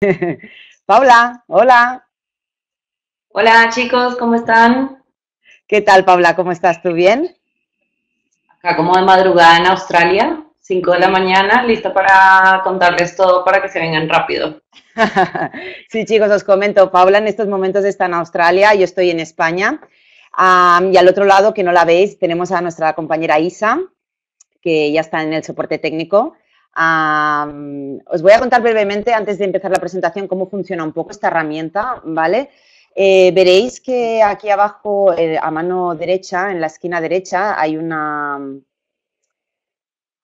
Paula, hola. Hola chicos, ¿cómo están? ¿Qué tal, Paula? ¿Cómo estás? ¿Tú bien? Acá como de madrugada en Australia, 5 de la mañana, lista para contarles todo para que se vengan rápido. sí, chicos, os comento, Paula en estos momentos está en Australia, yo estoy en España. y al otro lado, que no la veis, tenemos a nuestra compañera Isa, que ya está en el soporte técnico os voy a contar brevemente, antes de empezar la presentación, cómo funciona un poco esta herramienta, ¿vale? Eh, veréis que aquí abajo, eh, a mano derecha, en la esquina derecha, hay una...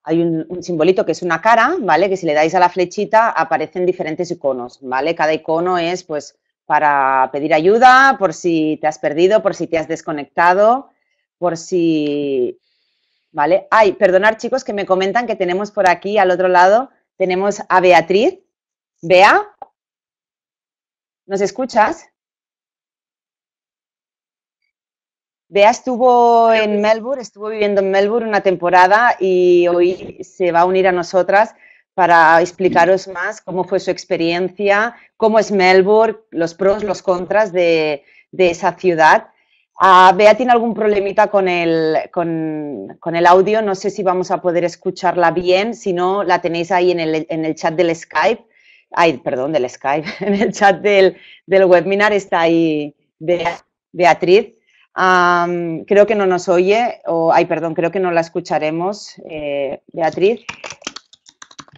Hay un, un, simbolito que es una cara, ¿vale? Que si le dais a la flechita aparecen diferentes iconos, ¿vale? Cada icono es, pues, para pedir ayuda, por si te has perdido, por si te has desconectado, por si ¿vale? Ay, perdonar chicos que me comentan que tenemos por aquí al otro lado, tenemos a Beatriz. Bea, ¿nos escuchas? Bea estuvo en Melbourne, estuvo viviendo en Melbourne una temporada y hoy se va a unir a nosotras para explicaros más cómo fue su experiencia, cómo es Melbourne, los pros, los contras de esa ciudad Ah, Bea tiene algún problemita con el, con, el, audio, no sé si vamos a poder escucharla bien, si no la tenéis ahí en el, en el chat del Skype, ay, perdón, del Skype, en el chat del, webinar está ahí Beatriz. creo que no nos oye, o, ay, perdón, creo que no la escucharemos, eh, Beatriz.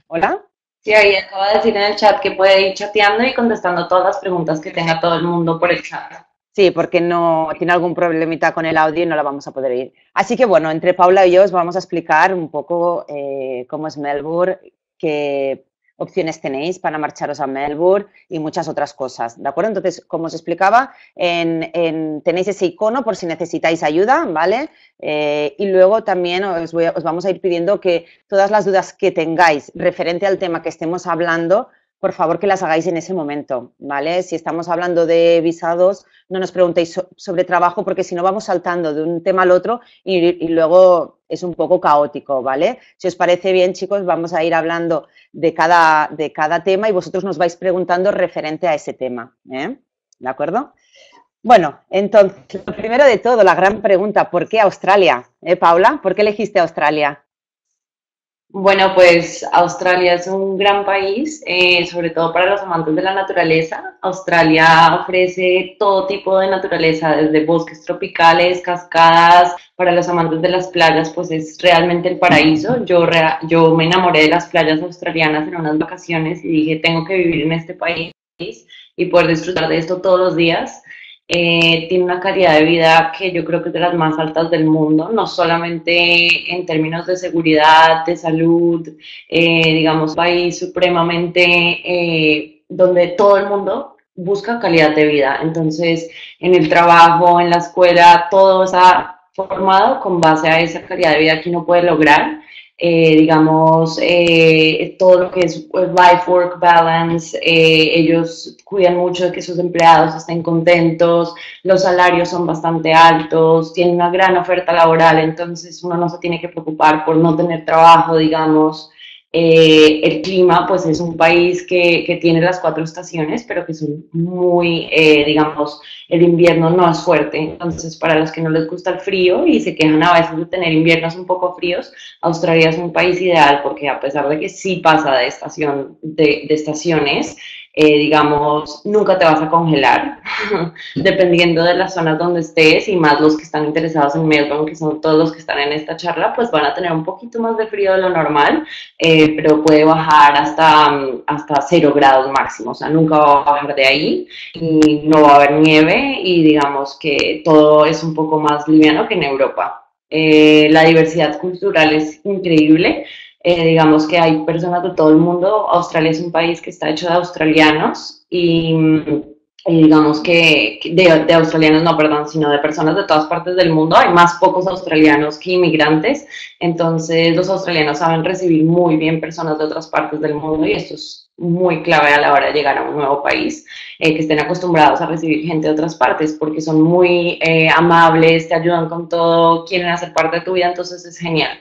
¿Hola? Sí, ahí acaba de decir en el chat que puede ir chateando y contestando todas las preguntas que tenga todo el mundo por el chat. Sí, porque no tiene algún problemita con el audio y no la vamos a poder ir. Así que bueno, entre Paula y yo os vamos a explicar un poco eh, cómo es Melbourne, qué opciones tenéis para marcharos a Melbourne y muchas otras cosas, ¿de acuerdo? Entonces, como os explicaba, tenéis ese icono por si necesitáis ayuda, ¿vale? Eh, y luego también os vamos a ir pidiendo que todas las dudas que tengáis referente al tema que estemos hablando, por favor que las hagáis en ese momento, ¿vale? Si estamos hablando de visados, no nos preguntéis sobre trabajo porque si no vamos saltando de un tema al otro y, luego es un poco caótico, ¿vale? Si os parece bien, chicos, vamos a ir hablando de cada, de cada tema y vosotros nos vais preguntando referente a ese tema, ¿eh? ¿De acuerdo? Bueno, entonces, lo primero de todo, la gran pregunta, ¿por qué Australia? ¿Eh, Paula? ¿Por qué elegiste Australia? Bueno, pues Australia es un gran país, eh, sobre todo para los amantes de la naturaleza. Australia ofrece todo tipo de naturaleza, desde bosques tropicales, cascadas. Para los amantes de las playas, pues es realmente el paraíso. Yo, yo me enamoré de las playas australianas en unas vacaciones y dije, tengo que vivir en este país y poder disfrutar de esto todos los días. Eh, tiene una calidad de vida que yo creo que es de las más altas del mundo, no solamente en términos de seguridad, de salud, eh, digamos, país supremamente eh, donde todo el mundo busca calidad de vida. Entonces, en el trabajo, en la escuela, todo está formado con base a esa calidad de vida que uno puede lograr eh, digamos, eh, todo lo que es pues, life-work balance, eh, ellos cuidan mucho de que sus empleados estén contentos, los salarios son bastante altos, tienen una gran oferta laboral, entonces uno no se tiene que preocupar por no tener trabajo, digamos. Eh, el clima, pues es un país que, que, tiene las cuatro estaciones, pero que son muy, eh, digamos, el invierno no es fuerte. Entonces, para los que no les gusta el frío y se quejan a veces de tener inviernos un poco fríos, Australia es un país ideal porque a pesar de que sí pasa de estación, de, de estaciones, eh, digamos, nunca te vas a congelar, dependiendo de las zonas donde estés y más los que están interesados en Melbourne, que son todos los que están en esta charla, pues van a tener un poquito más de frío de lo normal, eh, pero puede bajar hasta, mm, hasta 0 grados máximo, o sea, nunca va a bajar de ahí y no va a haber nieve y digamos que todo es un poco más liviano que en Europa. Eh, la diversidad cultural es increíble. Eh, digamos que hay personas de todo el mundo. Australia es un país que está hecho de australianos y, digamos que de, australianos, no, perdón, sino de personas de todas partes del mundo. Hay más pocos australianos que inmigrantes. Entonces los australianos saben recibir muy bien personas de otras partes del mundo y esto es muy clave a la hora de llegar a un nuevo país, eh, que estén acostumbrados a recibir gente de otras partes, porque son muy eh, amables, te ayudan con todo, quieren hacer parte de tu vida, entonces es genial.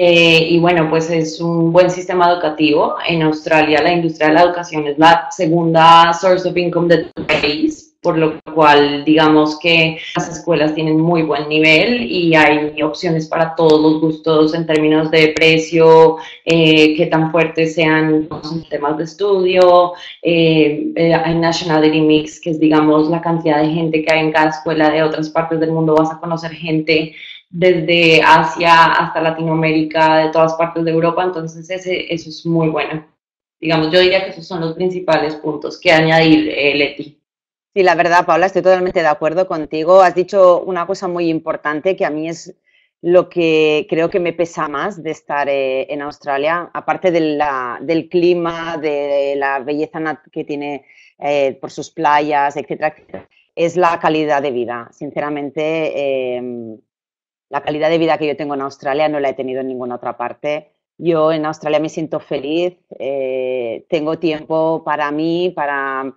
Eh, y bueno, pues es un buen sistema educativo. En Australia la industria de la educación es la segunda source of income del país, por lo cual digamos que las escuelas tienen muy buen nivel y hay opciones para todos los gustos en términos de precio, eh, qué tan fuertes sean los temas de estudio, eh, eh hay nationality mix, que es digamos la cantidad de gente que hay en cada escuela de otras partes del mundo, vas a conocer gente desde Asia hasta Latinoamérica, de todas partes de Europa, entonces ese, eso es muy bueno. Digamos, yo diría que esos son los principales puntos que añadir, eh, Leti. Sí, la verdad, Paula, estoy totalmente de acuerdo contigo. Has dicho una cosa muy importante que a mí es lo que creo que me pesa más de estar eh, en Australia, aparte de la, del clima, de la belleza que tiene eh, por sus playas, etcétera, es la calidad de vida. Sinceramente, la calidad de vida que yo tengo en Australia no la he tenido en ninguna otra parte. Yo en Australia me siento feliz, eh, tengo tiempo para mí, para,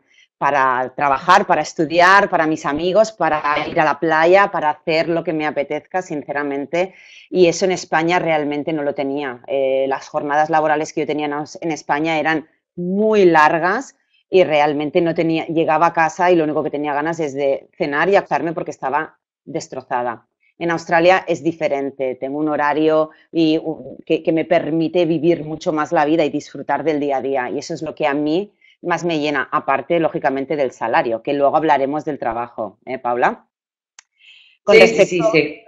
trabajar, para estudiar, para mis amigos, para ir a la playa, para hacer lo que me apetezca, sinceramente. Y eso en España realmente no lo tenía. Eh, las jornadas laborales que yo tenía en España eran muy largas y realmente no tenía, llegaba a casa y lo único que tenía ganas es de cenar y actarme porque estaba destrozada. En Australia es diferente, tengo un horario y, que, me permite vivir mucho más la vida y disfrutar del día a día. Y eso es lo que a mí más me llena, aparte, lógicamente, del salario, que luego hablaremos del trabajo, ¿eh, Paula? Con sí, respecto, sí, sí.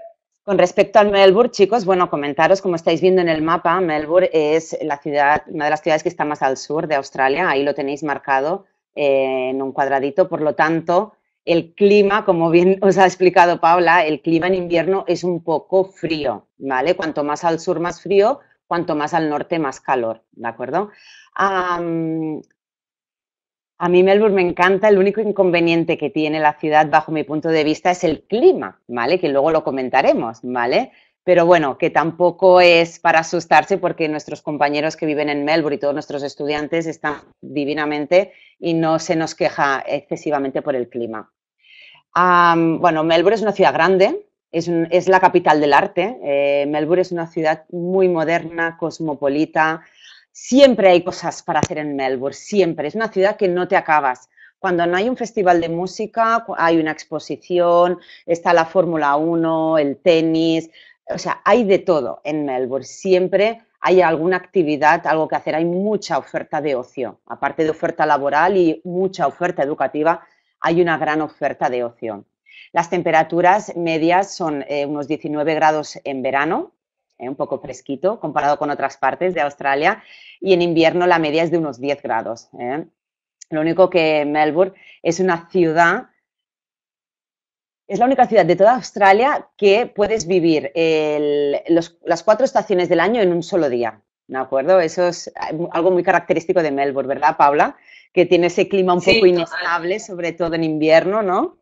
Con respecto al Melbourne, chicos, bueno, comentaros, como estáis viendo en el mapa, Melbourne es la ciudad, una de las ciudades que está más al sur de Australia, ahí lo tenéis marcado eh, en un cuadradito, por lo tanto, el clima, como bien os ha explicado Paula, el clima en invierno es un poco frío, ¿vale? Cuanto más al sur, más frío, cuanto más al norte, más calor, ¿de acuerdo? a mí Melbourne me encanta, el único inconveniente que tiene la ciudad bajo mi punto de vista es el clima, ¿vale? Que luego lo comentaremos, ¿vale? pero bueno, que tampoco es para asustarse porque nuestros compañeros que viven en Melbourne y todos nuestros estudiantes están divinamente y no se nos queja excesivamente por el clima. bueno, Melbourne es una ciudad grande, es, la capital del arte. Eh, Melbourne es una ciudad muy moderna, cosmopolita. Siempre hay cosas para hacer en Melbourne, siempre. Es una ciudad que no te acabas cuando no hay un festival de música, hay una exposición, está la Fórmula 1, el tenis, o sea, hay de todo en Melbourne, siempre hay alguna actividad, algo que hacer, hay mucha oferta de ocio, aparte de oferta laboral y mucha oferta educativa, hay una gran oferta de ocio. Las temperaturas medias son eh, unos 19 grados en verano, eh, un poco fresquito comparado con otras partes de Australia, y en invierno la media es de unos 10 grados. Eh. Lo único que Melbourne es una ciudad es la única ciudad de toda Australia que puedes vivir las cuatro estaciones del año en un solo día. ¿De acuerdo? Eso es eh, algo muy característico de Melbourne, ¿verdad, Paula? Que tiene ese clima un poco inestable, sobre todo en invierno, ¿no?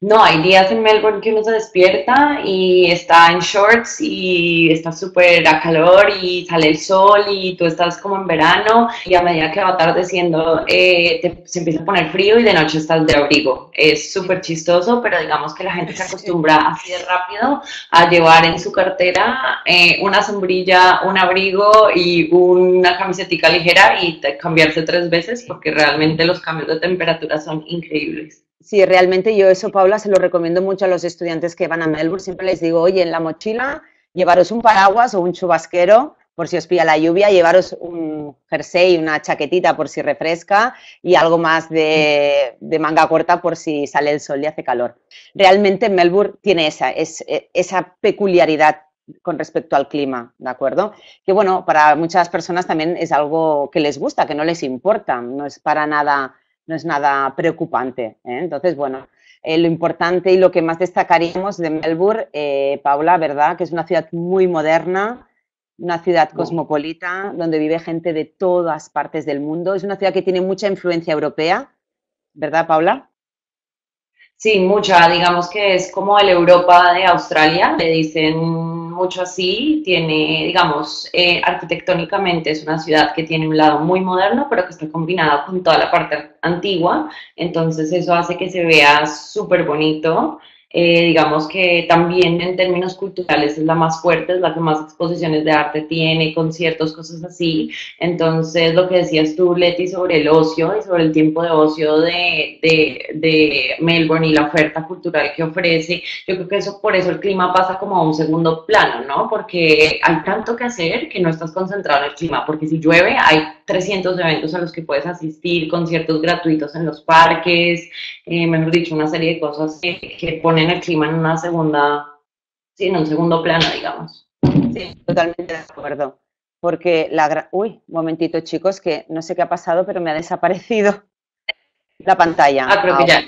No, hay días en Melbourne que uno se despierta y está en shorts y está súper a calor y sale el sol y tú estás como en verano y a medida que va atardeciendo eh, te, se empieza a poner frío y de noche estás de abrigo. Es súper chistoso, pero digamos que la gente se acostumbra así de rápido a llevar en su cartera eh, una sombrilla, un abrigo y una camiseta ligera y cambiarse tres veces porque realmente los cambios de temperatura son increíbles. Sí, realmente yo eso, Paula, se lo recomiendo mucho a los estudiantes que van a Melbourne. Siempre les digo, oye, en la mochila llevaros un paraguas o un chubasquero por si os pilla la lluvia, llevaros un jersey, una chaquetita por si refresca y algo más de, manga corta por si sale el sol y hace calor. Realmente Melbourne tiene esa, e, esa peculiaridad con respecto al clima, ¿de acuerdo? Que bueno, para muchas personas también es algo que les gusta, que no les importa, no es para nada no es nada preocupante. ¿eh? Entonces, bueno, eh, lo importante y lo que más destacaríamos de Melbourne, eh, Paula, ¿verdad? Que es una ciudad muy moderna, una ciudad cosmopolita, donde vive gente de todas partes del mundo. Es una ciudad que tiene mucha influencia europea, ¿verdad, Paula? Sí, mucha. Digamos que es como el Europa de Australia, le dicen mucho así, tiene, digamos, eh, arquitectónicamente es una ciudad que tiene un lado muy moderno, pero que está combinado con toda la parte antigua, entonces eso hace que se vea súper bonito. Eh, digamos que también en términos culturales es la más fuerte, es la que más exposiciones de arte tiene, conciertos, cosas así. Entonces, lo que decías tú, Leti, sobre el ocio y sobre el tiempo de ocio de, de, de Melbourne y la oferta cultural que ofrece, yo creo que eso por eso el clima pasa como a un segundo plano, ¿no? Porque hay tanto que hacer que no estás concentrado en el clima, porque si llueve hay 300 eventos a los que puedes asistir, conciertos gratuitos en los parques, eh, dicho, una serie de cosas que, que en el clima en una segunda, sí, en un segundo plano, digamos. Sí, totalmente de acuerdo. Porque la uy, momentito, chicos, que no sé qué ha pasado, pero me ha desaparecido la pantalla. Ah, ah,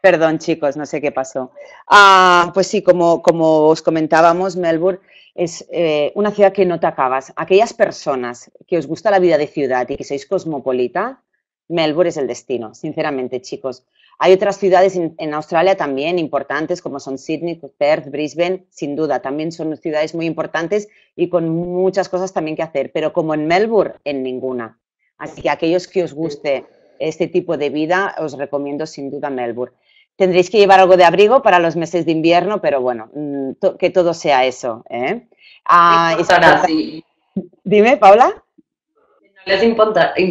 perdón, chicos, no sé qué pasó. Ah, pues sí, como, como os comentábamos, Melbourne es eh, una ciudad que no te acabas. Aquellas personas que os gusta la vida de ciudad y que sois cosmopolita, Melbourne es el destino, sinceramente, chicos. Hay otras ciudades en, Australia también importantes, como son Sydney, Perth, Brisbane, sin duda, también son ciudades muy importantes y con muchas cosas también que hacer, pero como en Melbourne, en ninguna. Así que aquellos que os guste este tipo de vida, os recomiendo sin duda Melbourne. Tendréis que llevar algo de abrigo para los meses de invierno, pero bueno, mm, que todo sea eso. ¿eh? Ah, sí. Dime, Paula. No les importa, el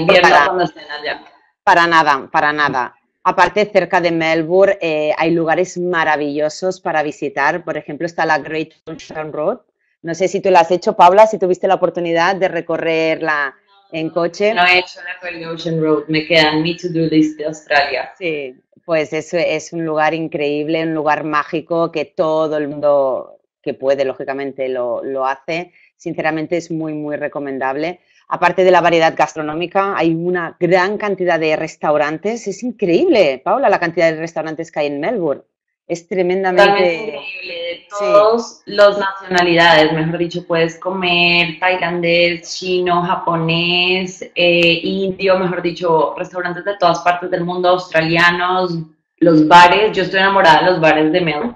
invierno cuando estén allá. Para nada, para nada. Aparte, cerca de Melbourne eh, hay lugares maravillosos para visitar. Por ejemplo, está la Great Ocean Road. No sé si tú la has hecho, Paula, si tuviste la oportunidad de recorrerla en coche. No he hecho la Great Ocean Road, me queda mi to-do This de Australia. Sí, pues es, es un lugar increíble, un lugar mágico que todo el mundo que puede, lógicamente, lo hace. Sinceramente, es muy, muy recomendable aparte de la variedad gastronómica, hay una gran cantidad de restaurantes. Es increíble, Paula, la cantidad de restaurantes que hay en Melbourne. Es tremendamente increíble. De todas las nacionalidades, mejor dicho, puedes comer tailandés, chino, japonés, eh, indio, mejor dicho, restaurantes de todas partes del mundo, australianos, los bares. Yo estoy enamorada de los bares de Melbourne.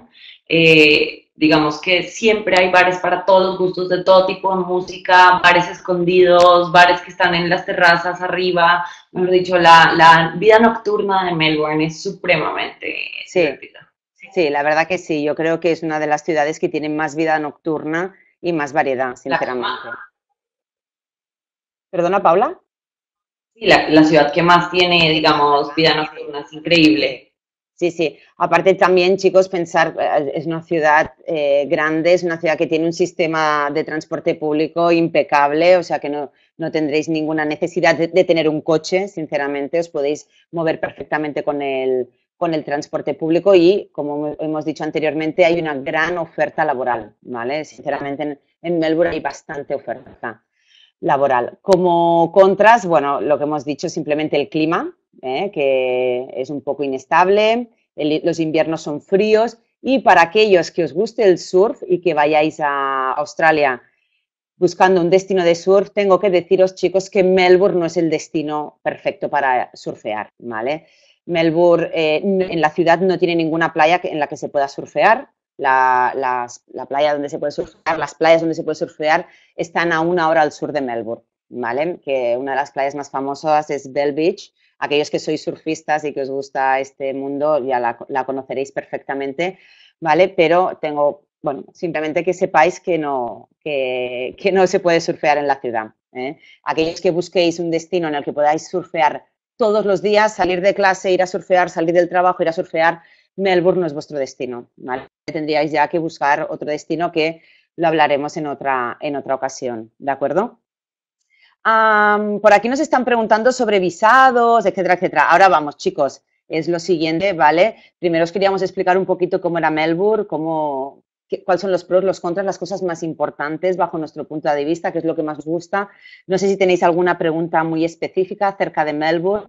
Eh, digamos que siempre hay bares para todos gustos, de todo tipo de música, bares escondidos, bares que están en las terrazas arriba, hemos dicho, la, vida nocturna de Melbourne es supremamente sí. Sí. la verdad que sí, yo creo que es una de las ciudades que tiene más vida nocturna y más variedad, sinceramente. ¿Perdona, Paula? Sí, la, la ciudad que más tiene, digamos, vida nocturna es increíble. Sí, sí. Aparte también, chicos, pensar, eh, es una ciudad eh, grande, es una ciudad que tiene un sistema de transporte público impecable, o sea que no, no tendréis ninguna necesidad de, tener un coche, sinceramente, os podéis mover perfectamente con el, transporte público y, como hemos dicho anteriormente, hay una gran oferta laboral, ¿vale? Sinceramente, en, en Melbourne hay bastante oferta laboral. Como contras, bueno, lo que hemos dicho, simplemente el clima, ¿eh? que es un poco inestable, los inviernos son fríos y para aquellos que os guste el surf y que vayáis a Australia buscando un destino de surf, tengo que deciros chicos que Melbourne no es el destino perfecto para surfear, Melbourne eh, en la ciudad no tiene ninguna playa en la que se pueda surfear, la, donde se puede surfear, las playas donde se puede surfear están a una hora al sur de Melbourne, ¿vale? Que una de las playas más famosas es Bell Beach aquellos que sois surfistas y que os gusta este mundo ya la, conoceréis perfectamente, ¿vale? Pero tengo, bueno, simplemente que sepáis que no, que, no se puede surfear en la ciudad. ¿eh? Aquellos que busquéis un destino en el que podáis surfear todos los días, salir de clase, ir a surfear, salir del trabajo, ir a surfear, Melbourne no es vuestro destino, Tendríais ya que buscar otro destino que lo hablaremos en otra, en otra ocasión, ¿de acuerdo? por aquí nos están preguntando sobre visados, etcétera, etcétera. Ahora vamos, chicos, es lo siguiente, ¿vale? Primero os queríamos explicar un poquito cómo era Melbourne, cuáles son los pros, los contras, las cosas más importantes bajo nuestro punto de vista, qué es lo que más os gusta. No sé si tenéis alguna pregunta muy específica acerca de Melbourne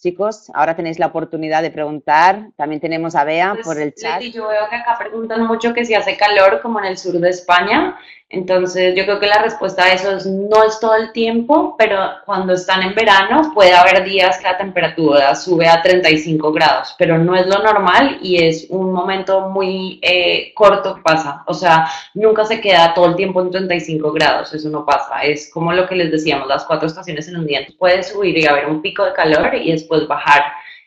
Chicos, ahora tenéis la oportunidad de preguntar. También tenemos a Bea pues, por el chat. Sí, yo veo que acá preguntan mucho que si hace calor como en el sur de España. Entonces, yo creo que la respuesta a eso es no es todo el tiempo, pero cuando están en verano puede haber días que la temperatura sube a 35 grados, pero no es lo normal y es un momento muy eh, corto que pasa. O sea, nunca se queda todo el tiempo en 35 grados, eso no pasa. Es como lo que les decíamos, las cuatro estaciones en un día. Puede subir y haber un pico de calor y es puedes bajar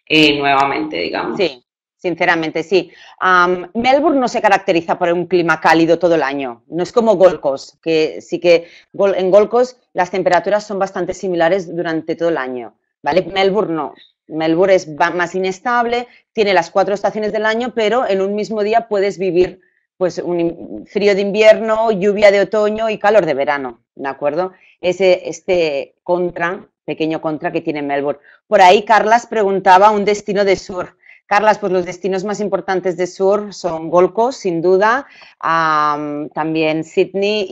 eh, nuevamente, digamos. Sí, sinceramente sí. Melbourne no se caracteriza por un clima cálido todo el año, no es como Golcos, que sí que en Golcos las temperaturas son bastante similares durante todo el año, ¿vale? Melbourne no. Melbourne es más inestable, tiene las cuatro estaciones del año, pero en un mismo día puedes vivir pues un frío de invierno, lluvia de otoño y calor de verano, ¿de acuerdo? Ese, este contra pequeño contra que tiene Melbourne. Por ahí Carlas preguntaba un destino de sur. Carlas, pues los destinos más importantes de sur son Gold sin duda, también Sydney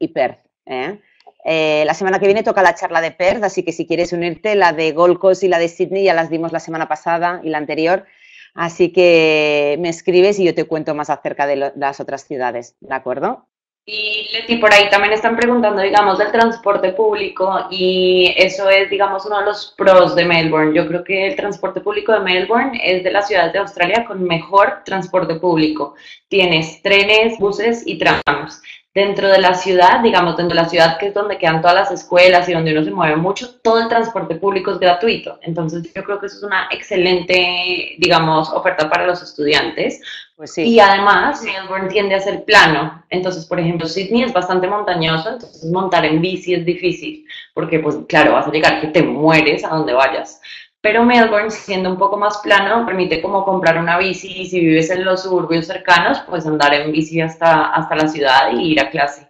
y, Perth. ¿eh? Eh, la semana que viene toca la charla de Perth, así que si quieres unirte, la de Gold y la de Sydney ya las dimos la semana pasada y la anterior. Así que me escribes y yo te cuento más acerca de las otras ciudades, ¿de acuerdo? Y Leti, por ahí también están preguntando, digamos, del transporte público y eso es, digamos, uno de los pros de Melbourne. Yo creo que el transporte público de Melbourne es de las ciudades de Australia con mejor transporte público. Tienes trenes, buses y trams. Dentro de la ciudad, digamos, dentro de la ciudad que es donde quedan todas las escuelas y donde uno se mueve mucho, todo el transporte público es gratuito. Entonces yo creo que eso es una excelente, digamos, oferta para los estudiantes pues y además, Melbourne tiende a ser plano. Entonces, por ejemplo, Sydney es bastante montañoso, entonces montar en bici es difícil, porque pues claro, vas a llegar que te mueres a donde vayas. Pero Melbourne, siendo un poco más plano, permite como comprar una bici y si vives en los suburbios cercanos, pues andar en bici hasta, hasta la ciudad y ir a clase.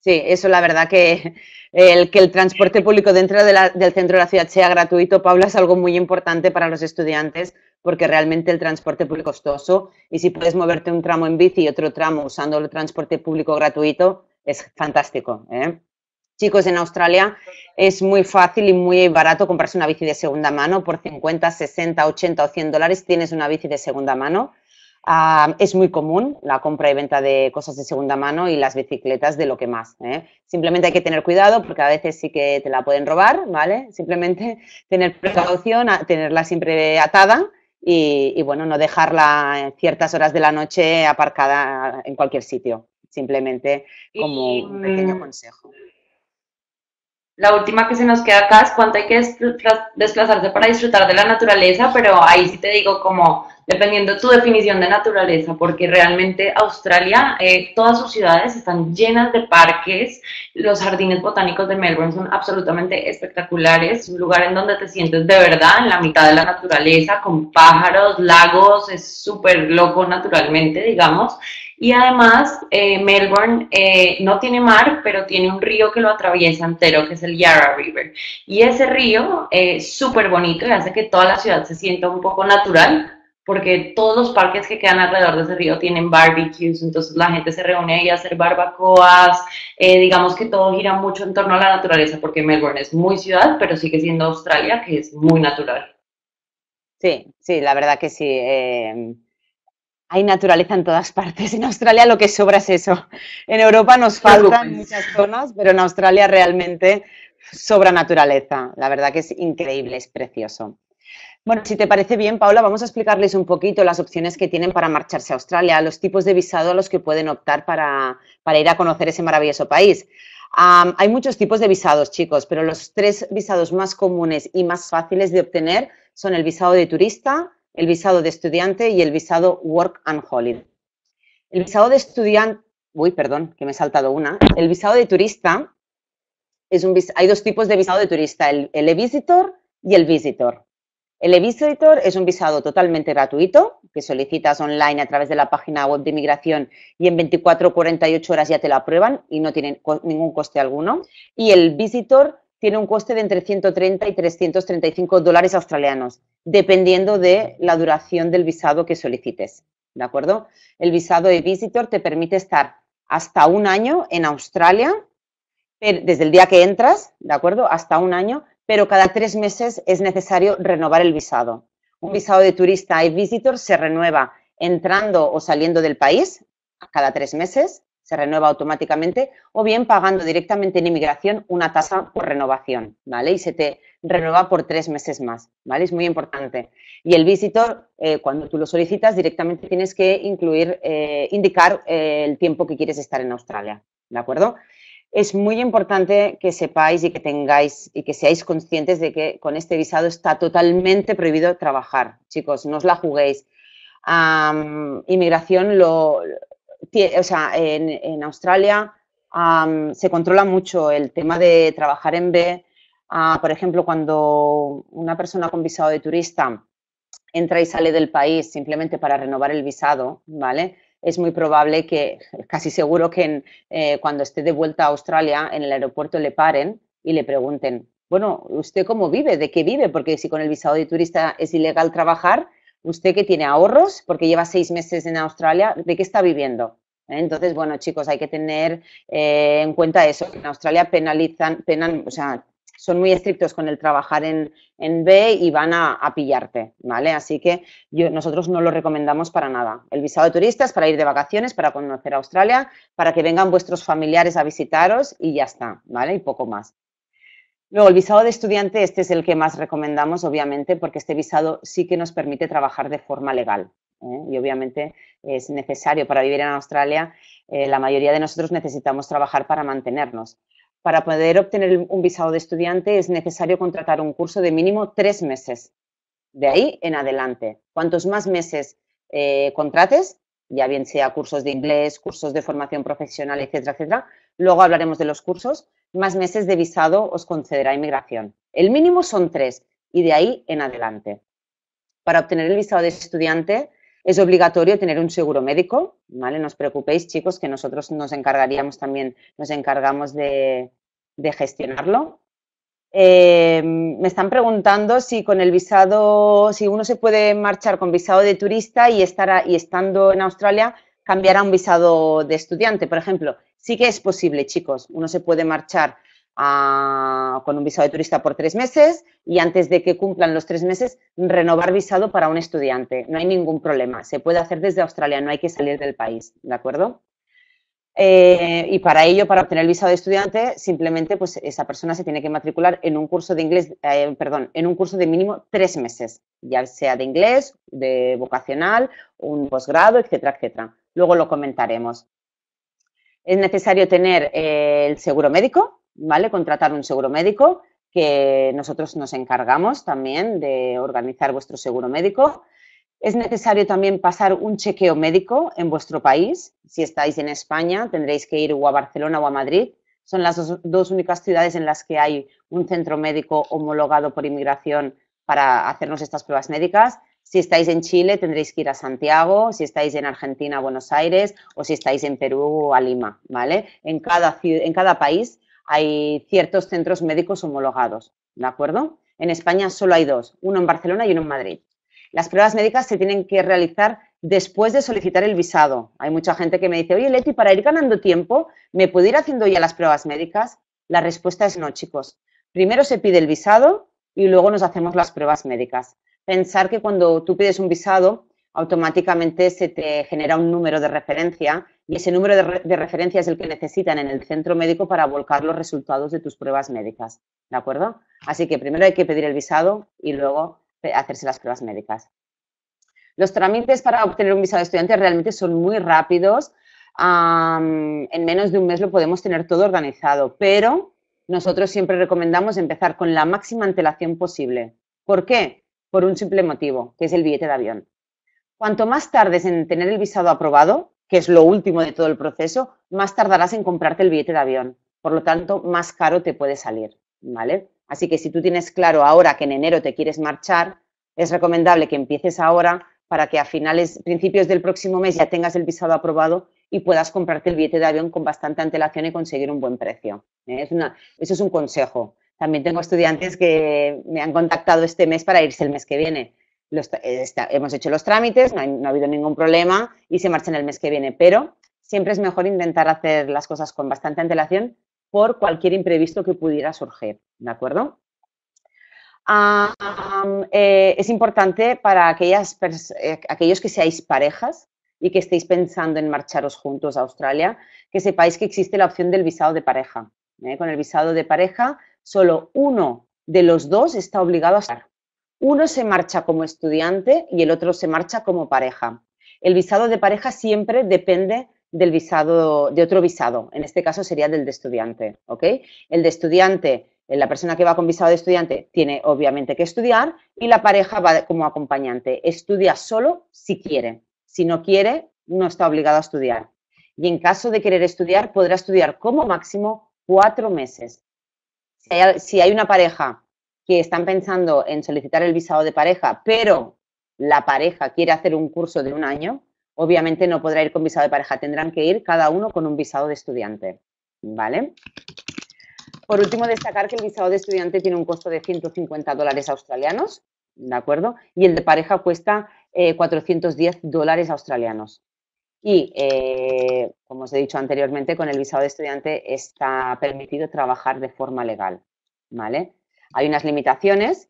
Sí, eso la verdad que el que el transporte público dentro de la, del centro de la ciudad sea gratuito, Paula, es algo muy importante para los estudiantes porque realmente el transporte público es costoso y si puedes moverte un tramo en bici y otro tramo usando el transporte público gratuito, es fantástico. ¿eh? Chicos, en Australia es muy fácil y muy barato comprarse una bici de segunda mano. Por 50, 60, 80 o 100 dólares tienes una bici de segunda mano. Ah, es muy común la compra y venta de cosas de segunda mano y las bicicletas de lo que más. ¿eh? Simplemente hay que tener cuidado porque a veces sí que te la pueden robar, ¿vale? Simplemente tener precaución, tenerla siempre atada y, bueno, no dejarla en ciertas horas de la noche aparcada en cualquier sitio, simplemente como un pequeño mm, consejo. La última que se nos queda acá es cuánto hay que desplazarse para disfrutar de la naturaleza, pero ahí sí te digo como dependiendo tu definición de naturaleza, porque realmente Australia, eh, todas sus ciudades están llenas de parques, los jardines botánicos de Melbourne son absolutamente espectaculares, un lugar en donde te sientes de verdad en la mitad de la naturaleza, con pájaros, lagos, es súper loco naturalmente, digamos. Y además, eh, Melbourne eh, no tiene mar, pero tiene un río que lo atraviesa entero, que es el Yarra River. Y ese río es súper bonito y hace que toda la ciudad se sienta un poco natural, porque todos los parques que quedan alrededor de ese río tienen barbecues, entonces la gente se reúne ahí a hacer barbacoas, eh, digamos que todo gira mucho en torno a la naturaleza, porque Melbourne es muy ciudad, pero sigue siendo Australia, que es muy natural. Sí, sí, la verdad que sí. Em, hay naturaleza en todas partes. En Australia lo que sobra es eso. En Europa nos faltan muchas zonas, pero en Australia realmente sobra naturaleza. La verdad que es increíble, es precioso. Bueno, si te parece bien, Paula, vamos a explicarles un poquito las opciones que tienen para marcharse a Australia, los tipos de visado a los que pueden optar para, ir a conocer ese maravilloso país. hay muchos tipos de visados, chicos, pero los tres visados más comunes y más fáciles de obtener son el visado de turista, el visado de estudiante y el visado Work and Holiday. El visado de estudiante, uy, perdón, que me he saltado una. El visado de turista, es un, hay dos tipos de visado de turista, el, el e-visitor y el visitor. El e-visitor es un visado totalmente gratuito que solicitas online a través de la página web de inmigración y en 24 o 48 horas ya te la aprueban y no tienen ningún coste alguno. Y el Visitor tiene un coste de entre 130 y 335 dólares australianos, dependiendo de la duración del visado que solicites. ¿De acuerdo? El visado de Visitor te permite estar hasta un año en Australia, desde el día que entras, ¿de acuerdo? Hasta un año, pero cada tres meses es necesario renovar el visado. Un visado de turista y visitor se renueva entrando o saliendo del país cada tres meses, se renueva automáticamente, o bien pagando directamente en inmigración una tasa por renovación, ¿vale? Y se te renueva por tres meses más, ¿vale? Es muy importante. Y el visitor, eh, cuando tú lo solicitas, directamente tienes que incluir, eh, indicar eh, el tiempo que quieres estar en Australia, ¿de acuerdo? es muy importante que sepáis y que tengáis y que seáis conscientes de que con este visado está totalmente prohibido trabajar. Chicos, no os la juguéis. inmigración lo, o sea, en, Australia se controla mucho el tema de trabajar en B. Ah, por ejemplo, cuando una persona con visado de turista entra y sale del país simplemente para renovar el visado, ¿vale? es muy probable que, casi seguro que eh, cuando esté de vuelta a Australia, en el aeropuerto le paren y le pregunten, bueno, ¿usted cómo vive? ¿De qué vive? Porque si con el visado de turista es ilegal trabajar, ¿usted que tiene ahorros? Porque lleva seis meses en Australia, ¿de qué está viviendo? ¿Eh? Entonces, bueno, chicos, hay que tener eh, en cuenta eso, en Australia penalizan, penan, o sea, son muy estrictos con el trabajar en, en B y van a, pillarte, ¿vale? Así que nosotros no lo recomendamos para nada. El visado de es para ir de vacaciones, para conocer Australia, para que vengan vuestros familiares a visitaros y ya está, ¿vale? Y poco más. Luego, el visado de estudiante, este es el que más recomendamos, obviamente, porque este visado sí que nos permite trabajar de forma legal. ¿eh? Y obviamente es necesario para vivir en Australia. Eh, la mayoría de nosotros necesitamos trabajar para mantenernos. Para poder obtener un visado de estudiante es necesario contratar un curso de mínimo tres meses. De ahí en adelante. Cuantos más meses eh, contrates, ya bien sea cursos de inglés, cursos de formación profesional, etcétera, etcétera, luego hablaremos de los cursos, más meses de visado os concederá inmigración. El mínimo son tres y de ahí en adelante. Para obtener el visado de estudiante es obligatorio tener un seguro médico, ¿vale? No os preocupéis, chicos, que nosotros nos encargaríamos también, nos encargamos de, gestionarlo. Eh, me están preguntando si con el visado, si uno se puede marchar con visado de turista y, estando en Australia cambiará un visado de estudiante, por ejemplo. Sí que es posible, chicos. Uno se puede marchar con un visado de turista por tres meses y antes de que cumplan los tres meses renovar visado para un estudiante. No hay ningún problema. Se puede hacer desde Australia, no hay que salir del país, ¿de acuerdo? Eh, y para ello, para obtener el visado de estudiante, simplemente pues esa persona se tiene que matricular en un curso de inglés, eh, perdón, en un curso de mínimo tres meses, ya sea de inglés, de vocacional, un posgrado, etcétera, etcétera. Luego lo comentaremos. Es necesario tener eh, el seguro médico, ¿vale? Contratar un seguro médico, que nosotros nos encargamos también de organizar vuestro seguro médico. Es necesario también pasar un chequeo médico en vuestro país. Si estáis en España, tendréis que ir o a Barcelona o a Madrid. Son las dos, únicas ciudades en las que hay un centro médico homologado por inmigración para hacernos estas pruebas médicas. Si estáis en Chile, tendréis que ir a Santiago, si estáis en Argentina, a Buenos Aires, o si estáis en Perú, a Lima, ¿vale? En cada, en cada país hay ciertos centros médicos homologados, ¿de acuerdo? En España solo hay dos, uno en Barcelona y uno en Madrid. Las pruebas médicas se tienen que realizar después de solicitar el visado. Hay mucha gente que me dice, oye Leti, para ir ganando tiempo, ¿me puedo ir haciendo ya las pruebas médicas? La respuesta es no, chicos. Primero se pide el visado y luego nos hacemos las pruebas médicas. Pensar que cuando tú pides un visado, automáticamente se te genera un número de referencia y ese número de, referencia es el que necesitan en el centro médico para volcar los resultados de tus pruebas médicas, ¿de acuerdo? Así que primero hay que pedir el visado y luego eh, hacerse las pruebas médicas. Los trámites para obtener un visado de estudiante realmente son muy rápidos. en menos de un mes lo podemos tener todo organizado, pero nosotros siempre recomendamos empezar con la máxima antelación posible. ¿Por qué? Por un simple motivo, que es el billete de avión. Cuanto más tardes en tener el visado aprobado, que es lo último de todo el proceso, más tardarás en comprarte el billete de avión. Por lo tanto, más caro te puede salir, ¿vale? Así que si tú tienes claro ahora que en enero te quieres marchar, es recomendable que empieces ahora para que a finales, principios del próximo mes ya tengas el visado aprobado y puedas comprarte el billete de avión con bastante antelación y conseguir un buen precio. ¿eh? eso es un consejo. También tengo estudiantes que me han contactado este mes para irse el mes que viene. Eh, hemos hecho los trámites, no, ha habido ningún problema y se marchan el mes que viene. Pero siempre es mejor intentar hacer las cosas con bastante antelación por cualquier imprevisto que pudiera surgir, ¿de acuerdo? Eh, es importante para aquellas, eh, aquellos que seáis parejas y que estéis pensando en marcharos juntos a Australia, que sepáis que existe la opción del visado de pareja. Con el visado de pareja, solo uno de los dos está obligado a estar. Uno se marcha como estudiante y el otro se marcha como pareja. El visado de pareja siempre depende del visado, de otro visado. En este caso sería del de estudiante, El de estudiante, eh, la persona que va con visado de estudiante tiene obviamente que estudiar y la pareja va como acompañante. Estudia solo si quiere. Si no quiere, no está obligado a estudiar. Y en caso de querer estudiar, podrá estudiar como máximo cuatro meses. si hay una pareja que están pensando en solicitar el visado de pareja, pero la pareja quiere hacer un curso de un año, obviamente no podrá ir con visado de pareja, tendrán que ir cada uno con un visado de estudiante, ¿vale? Por último, destacar que el visado de estudiante tiene un costo de 150 dólares australianos, ¿de acuerdo? Y el de pareja cuesta 410 eh, dólares australianos. Y, eh, como os he dicho anteriormente, con el visado de estudiante está permitido trabajar de forma legal, ¿vale? Hay unas limitaciones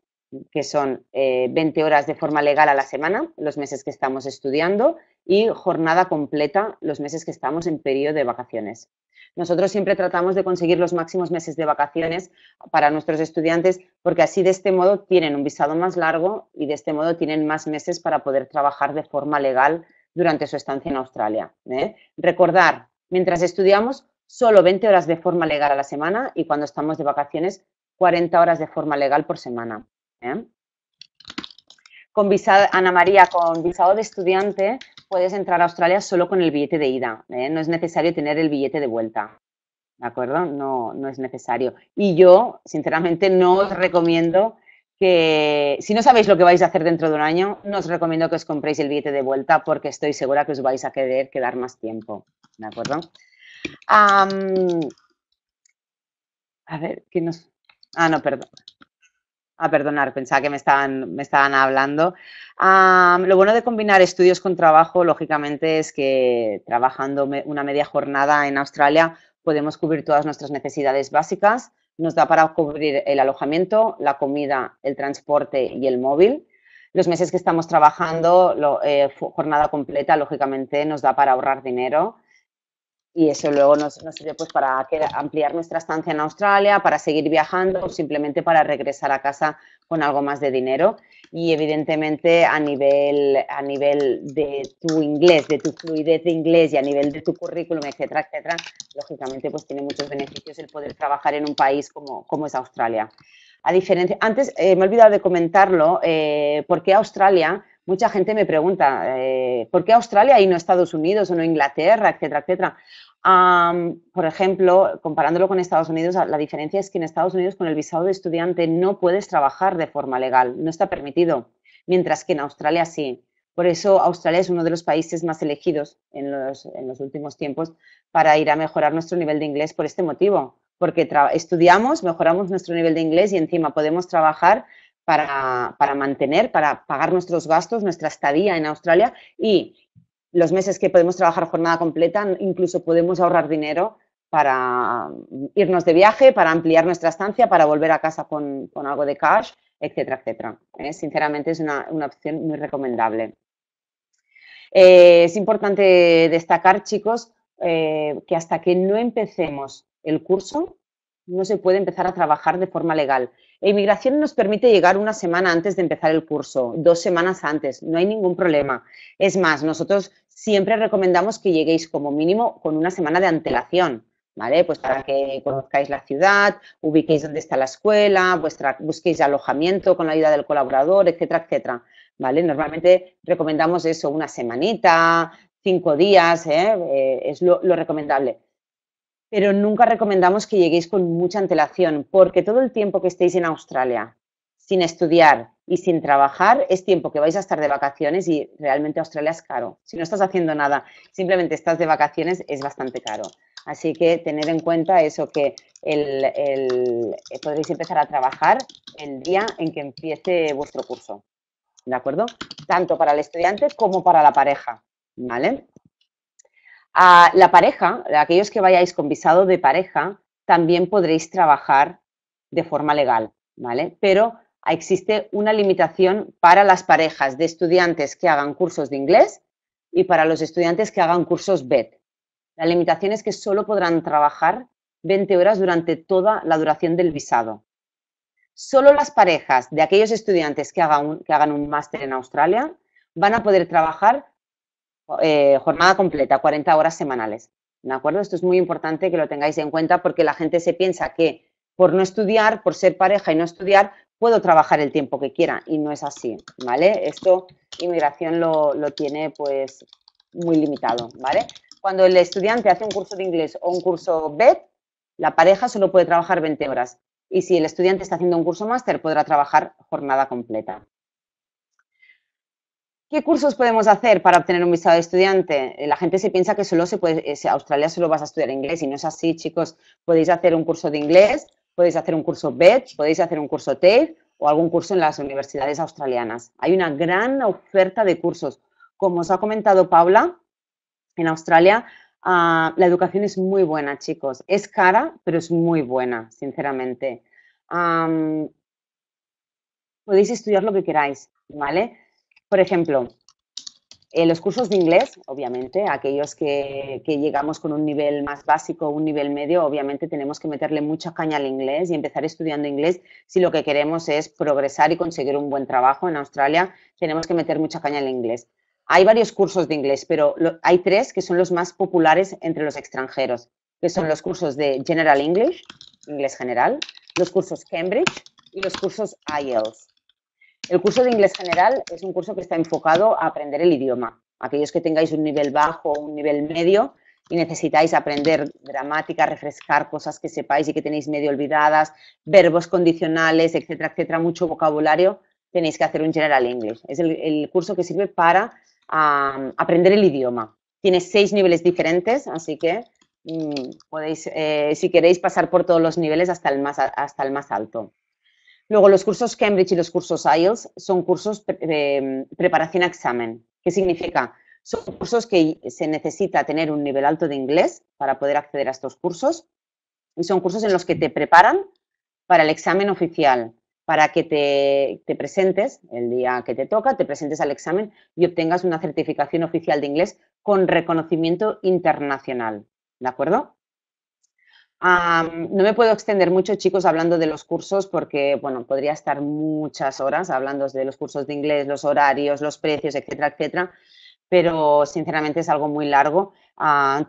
que son 20 eh, horas de forma legal a la semana, los meses que estamos estudiando, y jornada completa los meses que estamos en periodo de vacaciones. Nosotros siempre tratamos de conseguir los máximos meses de vacaciones para nuestros estudiantes porque así de este modo tienen un visado más largo y de este modo tienen más meses para poder trabajar de forma legal durante su estancia en Australia. ¿eh? Recordar, mientras estudiamos, solo 20 horas de forma legal a la semana y cuando estamos de vacaciones 40 horas de forma legal por semana. ¿eh? Con visado, Ana María, con visado de estudiante puedes entrar a Australia solo con el billete de ida. ¿eh? No es necesario tener el billete de vuelta. ¿De acuerdo? No, no es necesario. Y yo, sinceramente, no os recomiendo que, si no sabéis lo que vais a hacer dentro de un año, no os recomiendo que os compréis el billete de vuelta porque estoy segura que os vais a querer quedar más tiempo. ¿De acuerdo? a ver, ¿qué nos Ah, no, perdón. Ah, perdonar, pensaba que me estaban, hablando. lo bueno de combinar estudios con trabajo, lógicamente, es que trabajando una media jornada en Australia podemos cubrir todas nuestras necesidades básicas. Nos da para cubrir el alojamiento, la comida, el transporte y el móvil. Los meses que estamos trabajando, eh, jornada completa, lógicamente, nos da para ahorrar dinero y eso luego nos, sirve pues para ampliar nuestra estancia en Australia, para seguir viajando o simplemente para regresar a casa con algo más de dinero. Y evidentemente a nivel, a nivel de tu inglés, de tu fluidez de inglés y a nivel de tu currículum, etcétera, etcétera, lógicamente pues tiene muchos beneficios el poder trabajar en un país como, como es Australia. A diferencia, antes eh, me he olvidado de comentarlo, eh, ¿por qué Australia Mucha gente me pregunta, eh, ¿por qué Australia y no Estados Unidos o no Inglaterra, etcétera, etcétera? por ejemplo, comparándolo con Estados Unidos, la diferencia es que en Estados Unidos con el visado de estudiante no puedes trabajar de forma legal, no está permitido, mientras que en Australia sí. Por eso Australia es uno de los países más elegidos en los, en los últimos tiempos para ir a mejorar nuestro nivel de inglés por este motivo, porque estudiamos, mejoramos nuestro nivel de inglés y encima podemos trabajar para, mantener, para pagar nuestros gastos, nuestra estadía en Australia y los meses que podemos trabajar jornada completa, incluso podemos ahorrar dinero para irnos de viaje, para ampliar nuestra estancia, para volver a casa con, algo de cash, etcétera, etcétera. ¿eh? Sinceramente es una, opción muy recomendable. Eh, es importante destacar, chicos, eh, que hasta que no empecemos el curso, no se puede empezar a trabajar de forma legal. Inmigración nos permite llegar una semana antes de empezar el curso, dos semanas antes, no hay ningún problema. Es más, nosotros siempre recomendamos que lleguéis como mínimo con una semana de antelación, ¿vale? Pues para que conozcáis la ciudad, ubiquéis dónde está la escuela, vuestra, busquéis alojamiento con la ayuda del colaborador, etcétera, etcétera, ¿vale? Normalmente recomendamos eso, una semanita, cinco días, ¿eh? Eh, es lo recomendable pero nunca recomendamos que lleguéis con mucha antelación, porque todo el tiempo que estéis en Australia sin estudiar y sin trabajar es tiempo que vais a estar de vacaciones y realmente Australia es caro. Si no estás haciendo nada, simplemente estás de vacaciones, es bastante caro. Así que tener en cuenta eso que podréis empezar a trabajar el día en que empiece vuestro curso. ¿De acuerdo? Tanto para el estudiante como para la pareja. ¿Vale? la pareja, aquellos que vayáis con visado de pareja, también podréis trabajar de forma legal, ¿vale? Pero existe una limitación para las parejas de estudiantes que hagan cursos de inglés y para los estudiantes que hagan cursos BED. La limitación es que solo podrán trabajar 20 horas durante toda la duración del visado. Solo las parejas de aquellos estudiantes que hagan un, que hagan un máster en Australia van a poder trabajar eh, jornada completa, 40 horas semanales. ¿De acuerdo? Esto es muy importante que lo tengáis en cuenta porque la gente se piensa que por no estudiar, por ser pareja y no estudiar, puedo trabajar el tiempo que quiera y no es así, ¿vale? Esto inmigración lo, tiene pues muy limitado, ¿vale? Cuando el estudiante hace un curso de inglés o un curso BED, la pareja solo puede trabajar 20 horas. Y si el estudiante está haciendo un curso máster, podrá trabajar jornada completa. ¿Qué cursos podemos hacer para obtener un visado de estudiante? Eh, la gente se piensa que solo se puede, en eh, Australia solo vas a estudiar inglés y no es así, chicos. Podéis hacer un curso de inglés, podéis hacer un curso bach, e podéis hacer un curso TAFE o algún curso en las universidades australianas. Hay una gran oferta de cursos. Como os ha comentado Paula, en Australia ah, la educación es muy buena, chicos. Es cara, pero es muy buena, sinceramente. podéis estudiar lo que queráis, ¿vale? Por ejemplo, los cursos de inglés, obviamente, aquellos que, llegamos con un nivel más básico, un nivel medio, obviamente tenemos que meterle mucha caña al inglés y empezar estudiando inglés si lo que queremos es progresar y conseguir un buen trabajo en Australia, tenemos que meter mucha caña al inglés. Hay varios cursos de inglés, pero hay tres que son los más populares entre los extranjeros, que son los cursos de General English, inglés general, los cursos Cambridge y los cursos IELTS. El curso de inglés general es un curso que está enfocado a aprender el idioma. Aquellos que tengáis un nivel bajo o un nivel medio y necesitáis aprender gramática, refrescar cosas que sepáis y que tenéis medio olvidadas, verbos condicionales, etcétera, etcétera, mucho vocabulario, tenéis que hacer un General English. Es el, curso que sirve para aprender el idioma. Tiene seis niveles diferentes, así que mm, podéis, eh, si queréis, pasar por todos los niveles hasta el más, hasta el más alto. Luego, los cursos Cambridge y los cursos IELTS son cursos de eh, preparación a examen. ¿Qué significa? Son cursos que se necesita tener un nivel alto de inglés para poder acceder a estos cursos y son cursos en los que te preparan para el examen oficial, para que te, te, presentes el día que te toca, te presentes al examen y obtengas una certificación oficial de inglés con reconocimiento internacional. ¿De acuerdo? no me puedo extender mucho, chicos, hablando de los cursos, porque, bueno, podría estar muchas horas hablando de los cursos de inglés, los horarios, los precios, etcétera, etcétera, pero sinceramente es algo muy largo.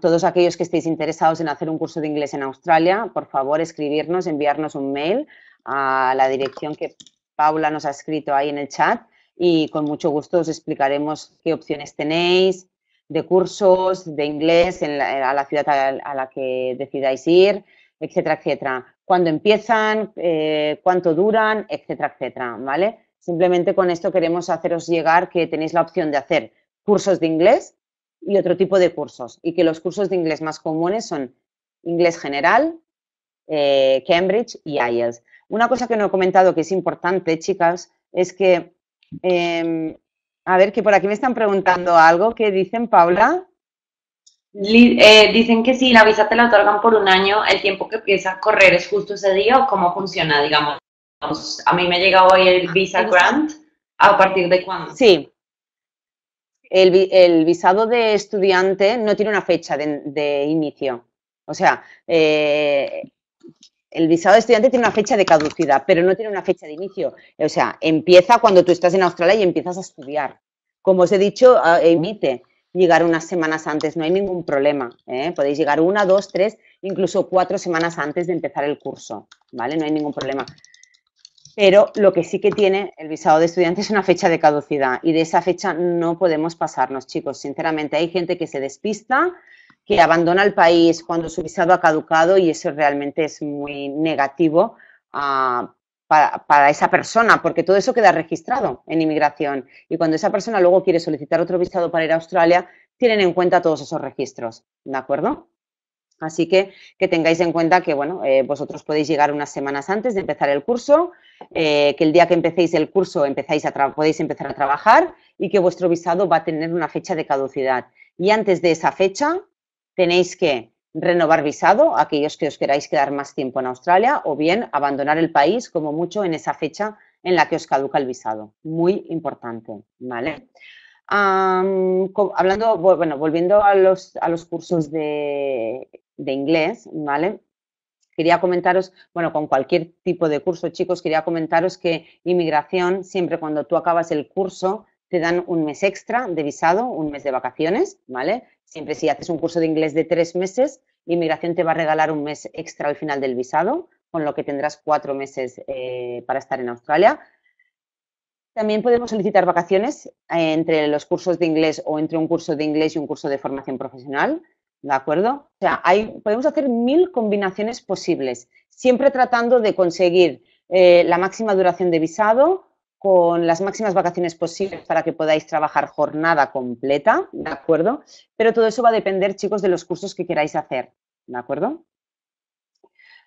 todos aquellos que estéis interesados en hacer un curso de inglés en Australia, por favor, escribirnos, enviarnos un mail a la dirección que Paula nos ha escrito ahí en el chat y con mucho gusto os explicaremos qué opciones tenéis, de cursos de inglés a la ciudad a, la que decidáis ir, etcétera, etcétera. Cuándo empiezan, eh, cuánto duran, etcétera, etcétera, ¿vale? Simplemente con esto queremos haceros llegar que tenéis la opción de hacer cursos de inglés y otro tipo de cursos. Y que los cursos de inglés más comunes son inglés general, eh, Cambridge y IELTS. Una cosa que no he comentado que es importante, chicas, es que em, a ver, que por aquí me están preguntando algo. ¿Qué dicen, Paula? Eh, dicen que si la visa te la otorgan por un año, el tiempo que empieza a correr es justo ese día o cómo funciona, digamos. A mí me ha llegado hoy el Visa Grant. ¿A partir de cuándo? Sí. El, visado de estudiante no tiene una fecha de, inicio. O sea, eh, el visado de estudiante tiene una fecha de caducidad, pero no tiene una fecha de inicio. O sea, empieza cuando tú estás en Australia y empiezas a estudiar. Como os he dicho, ah, evite eh, llegar unas semanas antes, no hay ningún problema. ¿eh? Podéis llegar una, dos, tres, incluso cuatro semanas antes de empezar el curso, ¿vale? No hay ningún problema. Pero lo que sí que tiene el visado de estudiante es una fecha de caducidad y de esa fecha no podemos pasarnos, chicos. Sinceramente, hay gente que se despista que abandona el país cuando su visado ha caducado y eso realmente es muy negativo ah, para, esa persona, porque todo eso queda registrado en inmigración. Y cuando esa persona luego quiere solicitar otro visado para ir a Australia, tienen en cuenta todos esos registros, ¿de acuerdo? Así que que tengáis en cuenta que, bueno, eh, vosotros podéis llegar unas semanas antes de empezar el curso, eh, que el día que empecéis el curso empezáis a podéis empezar a trabajar y que vuestro visado va a tener una fecha de caducidad. Y antes de esa fecha, tenéis que renovar visado, aquellos que os queráis quedar más tiempo en Australia, o bien abandonar el país como mucho en esa fecha en la que os caduca el visado. Muy importante, ¿vale? hablando, bueno, volviendo a los, cursos de, de inglés, ¿vale? Quería comentaros, bueno, con cualquier tipo de curso, chicos, quería comentaros que inmigración, siempre cuando tú acabas el curso, te dan un mes extra de visado, un mes de vacaciones, ¿vale? Siempre si haces un curso de inglés de tres meses, inmigración te va a regalar un mes extra al final del visado, con lo que tendrás cuatro meses eh, para estar en Australia. También podemos solicitar vacaciones eh, entre los cursos de inglés o entre un curso de inglés y un curso de formación profesional, ¿de acuerdo? O sea, podemos hacer mil combinaciones posibles, siempre tratando de conseguir eh, la máxima duración de visado, con las máximas vacaciones posibles para que podáis trabajar jornada completa, ¿de acuerdo? Pero todo eso va a depender, chicos, de los cursos que queráis hacer, ¿de acuerdo?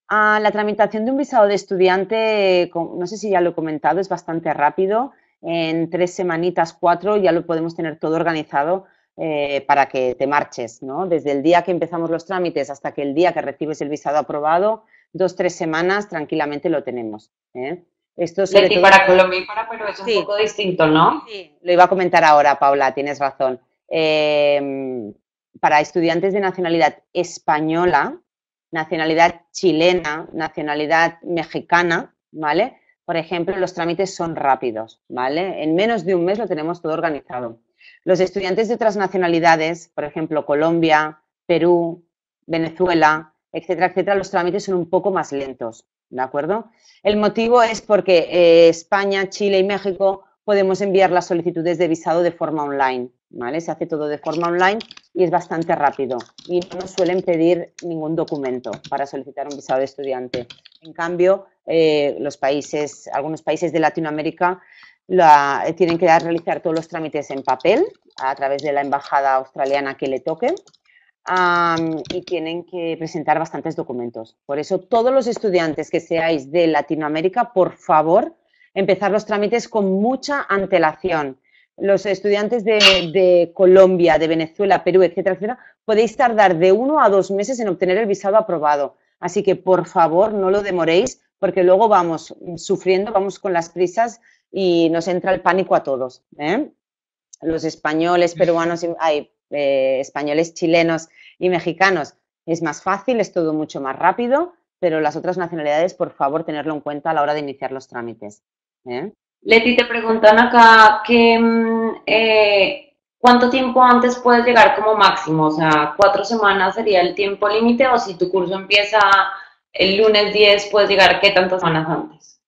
Ah, la tramitación de un visado de estudiante, no sé si ya lo he comentado, es bastante rápido. En tres semanitas, cuatro, ya lo podemos tener todo organizado eh, para que te marches, ¿no? Desde el día que empezamos los trámites hasta que el día que recibes el visado aprobado, dos, tres semanas tranquilamente lo tenemos. ¿eh? Esto Colombia para Perú es un poco distinto, ¿no? Sí, lo iba a comentar ahora, Paula, tienes razón. Em, para estudiantes de nacionalidad española, nacionalidad chilena, nacionalidad mexicana, ¿vale? Por ejemplo, los trámites son rápidos, ¿vale? En menos de un mes lo tenemos todo organizado. Los estudiantes de otras nacionalidades, por ejemplo, Colombia, Perú, Venezuela, etcétera, etcétera, los trámites son un poco más lentos. ¿de acuerdo? El motivo es porque eh, España, Chile y México podemos enviar las solicitudes de visado de forma online, ¿vale? Se hace todo de forma online y es bastante rápido y no suelen pedir ningún documento para solicitar un visado de estudiante. En cambio, eh, los países, algunos países de Latinoamérica eh, tienen que realizar todos los trámites en papel a través de la embajada australiana que le toque, y tienen que presentar bastantes documentos. Por eso, todos los estudiantes que seáis de Latinoamérica, por favor, empezar los trámites con mucha antelación. Los estudiantes de, Colombia, de Venezuela, Perú, etcétera, etcétera, podéis tardar de uno a dos meses en obtener el visado aprobado. Así que, por favor, no lo demoréis, porque luego vamos sufriendo, vamos con las prisas y nos entra el pánico a todos. ¿eh? Los españoles, peruanos, hay. Eh, españoles, chilenos y mexicanos es más fácil, es todo mucho más rápido, pero las otras nacionalidades, por favor, tenerlo en cuenta a la hora de iniciar los trámites. ¿eh? Leti, te preguntan acá mm, eh, cuánto tiempo antes puedes llegar como máximo, o sea, cuatro semanas sería el tiempo límite o si tu curso empieza el lunes 10 puedes llegar qué tantas semanas antes.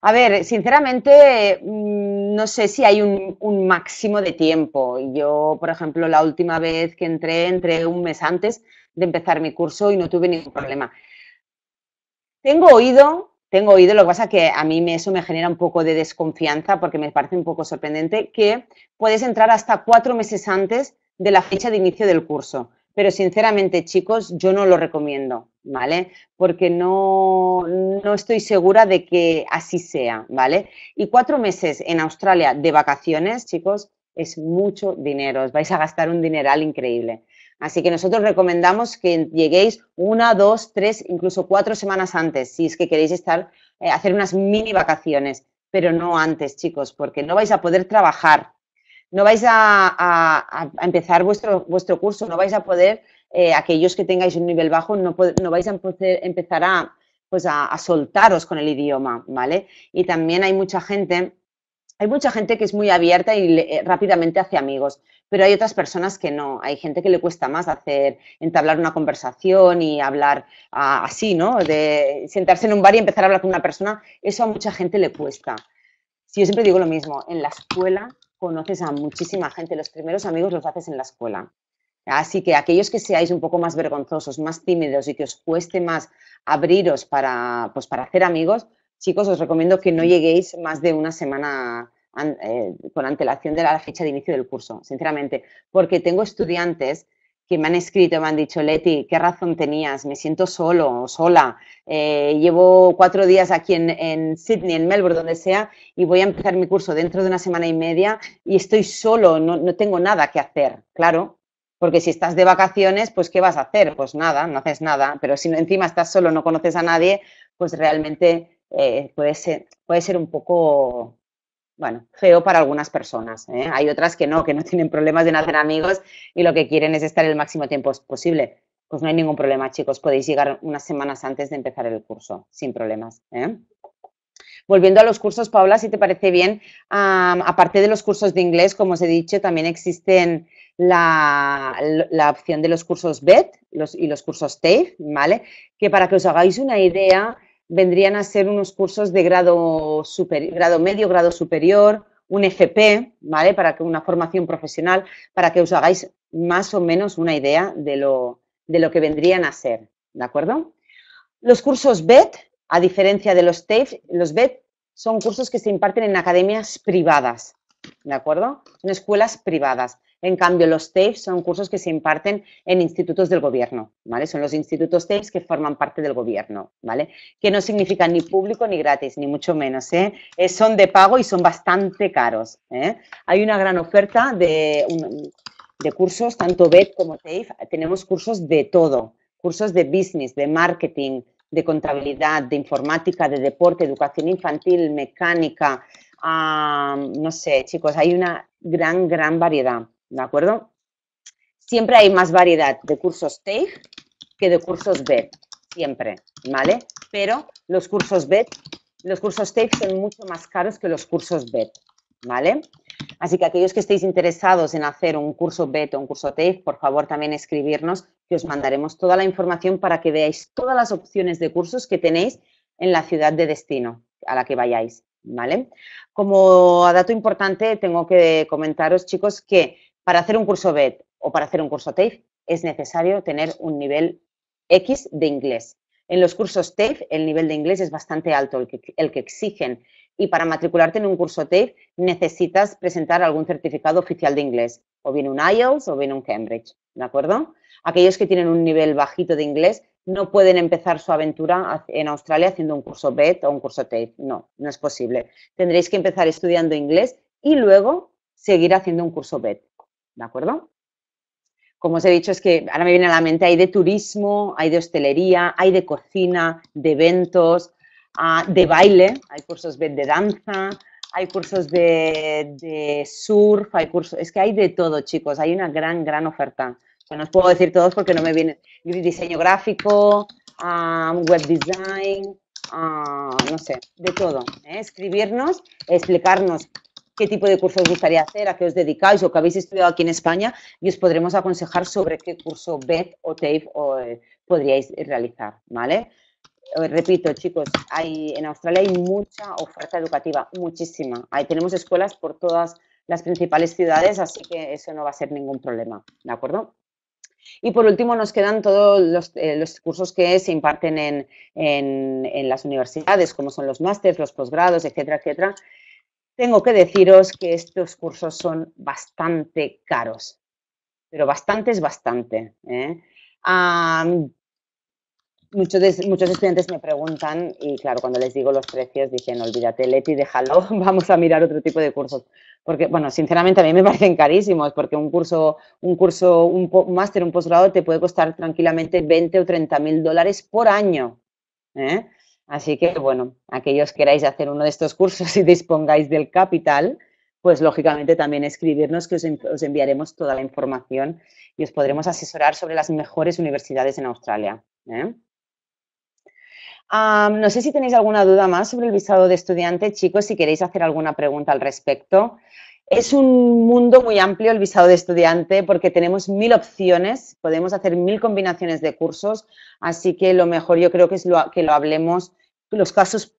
A ver, sinceramente... Mm, no sé si hay un, máximo de tiempo. Yo, por ejemplo, la última vez que entré, entré un mes antes de empezar mi curso y no tuve ningún problema. Tengo oído, tengo oído, lo que pasa que a mí eso me genera un poco de desconfianza porque me parece un poco sorprendente que puedes entrar hasta cuatro meses antes de la fecha de inicio del curso. Pero sinceramente, chicos, yo no lo recomiendo. ¿vale? Porque no, estoy segura de que así sea, ¿vale? Y cuatro meses en Australia de vacaciones, chicos, es mucho dinero, os vais a gastar un dineral increíble. Así que nosotros recomendamos que lleguéis una, dos, tres, incluso cuatro semanas antes, si es que queréis estar, eh, hacer unas mini vacaciones, pero no antes, chicos, porque no vais a poder trabajar, no vais a, empezar vuestro curso, no vais a poder eh, aquellos que tengáis un nivel bajo no, vais a empezar a, pues a, soltaros con el idioma, ¿vale? Y también hay mucha gente hay mucha gente que es muy abierta y eh, rápidamente hace amigos, pero hay otras personas que no. Hay gente que le cuesta más hacer, entablar una conversación y hablar ah, así, ¿no? De sentarse en un bar y empezar a hablar con una persona. Eso a mucha gente le cuesta. Si yo siempre digo lo mismo, en la escuela conoces a muchísima gente, los primeros amigos los haces en la escuela. Así que aquellos que seáis un poco más vergonzosos, más tímidos y que os cueste más abriros para, pues, para hacer amigos, chicos, os recomiendo que no lleguéis más de una semana eh, con antelación de la fecha de inicio del curso, sinceramente, porque tengo estudiantes que me han escrito, me han dicho, Leti, ¿qué razón tenías? Me siento solo, sola. Eh, llevo cuatro días aquí en, en Sydney, en Melbourne, donde sea, y voy a empezar mi curso dentro de una semana y media y estoy solo, no, no tengo nada que hacer. Claro, porque si estás de vacaciones, pues ¿qué vas a hacer? Pues nada, no haces nada. Pero si encima estás solo, no conoces a nadie, pues realmente eh, puede, ser, puede ser un poco, bueno, feo para algunas personas. ¿eh? Hay otras que no, que no tienen problemas de hacer amigos y lo que quieren es estar el máximo tiempo posible. Pues no hay ningún problema, chicos. Podéis llegar unas semanas antes de empezar el curso, sin problemas. ¿eh? Volviendo a los cursos, Paula, si te parece bien, aparte de los cursos de inglés, como os he dicho, también existen la, opción de los cursos BED y los cursos TAFE, ¿vale? Que para que os hagáis una idea, vendrían a ser unos cursos de grado, medio, grado superior, un FP, ¿vale? Para que una formación profesional, para que os hagáis más o menos una idea de lo, de lo que vendrían a ser, ¿de acuerdo? Los cursos BED... A diferencia de los TAFE, los BED son cursos que se imparten en academias privadas, ¿de acuerdo? Son escuelas privadas. En cambio, los TAFE son cursos que se imparten en institutos del gobierno, ¿vale? Son los institutos TAFE que forman parte del gobierno, ¿vale? Que no significan ni público ni gratis, ni mucho menos, ¿eh? eh son de pago y son bastante caros, ¿eh? Hay una gran oferta de, de cursos, tanto BED como TAFE. Tenemos cursos de todo, cursos de business, de marketing, de contabilidad, de informática, de deporte, educación infantil, mecánica, no sé, chicos, hay una gran, gran variedad, ¿de acuerdo? Siempre hay más variedad de cursos TAFE que de cursos BED, siempre, ¿vale? Pero los cursos BED, los cursos TAFE son mucho más caros que los cursos BED, ¿vale? Así que aquellos que estéis interesados en hacer un curso BET o un curso TAFE, por favor también escribirnos que os mandaremos toda la información para que veáis todas las opciones de cursos que tenéis en la ciudad de destino a la que vayáis, Como dato importante, tengo que comentaros, chicos, que para hacer un curso BET o para hacer un curso TAFE es necesario tener un nivel X de inglés. En los cursos TAFE el nivel de inglés es bastante alto, el que, el que exigen, y para matricularte en un curso TAFE necesitas presentar algún certificado oficial de inglés, o bien un IELTS o bien un Cambridge, ¿de acuerdo? Aquellos que tienen un nivel bajito de inglés no pueden empezar su aventura en Australia haciendo un curso BED o un curso TAFE, no, no es posible. Tendréis que empezar estudiando inglés y luego seguir haciendo un curso BED, ¿de acuerdo? como os he dicho, es que ahora me viene a la mente, hay de turismo, hay de hostelería, hay de cocina, de eventos, Ah, de baile, hay cursos de danza, hay cursos de, de, surf, hay cursos, es que hay de todo, chicos, hay una gran, gran oferta. Bueno, no os puedo decir todos porque no me viene diseño gráfico, ah, web design, ah, no sé, de todo. ¿eh? Escribirnos, explicarnos qué tipo de curso os gustaría hacer, a qué os dedicáis o qué habéis estudiado aquí en España y os podremos aconsejar sobre qué curso BED o TAFE eh, podríais realizar, ¿vale? Eh, repito, chicos, hay, en Australia hay mucha oferta educativa, muchísima. Ahí tenemos escuelas por todas las principales ciudades, así que eso no va a ser ningún problema, ¿de acuerdo? Y por último nos quedan todos los, eh, cursos que se imparten en, las universidades, como son los másteres, los posgrados, etcétera, etcétera. Tengo que deciros que estos cursos son bastante caros, pero bastante es ¿eh? bastante. Muchos, muchos estudiantes me preguntan y claro, cuando les digo los precios dicen, olvídate Leti, déjalo, vamos a mirar otro tipo de cursos. Porque, bueno, sinceramente a mí me parecen carísimos porque un curso, un curso, un, máster, un posgrado te puede costar tranquilamente 20 o 30 mil dólares por año. ¿eh? Así que, bueno, aquellos queráis hacer uno de estos cursos y dispongáis del capital, pues lógicamente también escribirnos que os, enviaremos toda la información y os podremos asesorar sobre las mejores universidades en Australia. ¿eh? no sé si tenéis alguna duda más sobre el visado de estudiante, chicos, si queréis hacer alguna pregunta al respecto. Es un mundo muy amplio el visado de estudiante porque tenemos mil opciones, podemos hacer mil combinaciones de cursos, así que lo mejor yo creo que es que lo hablemos los casos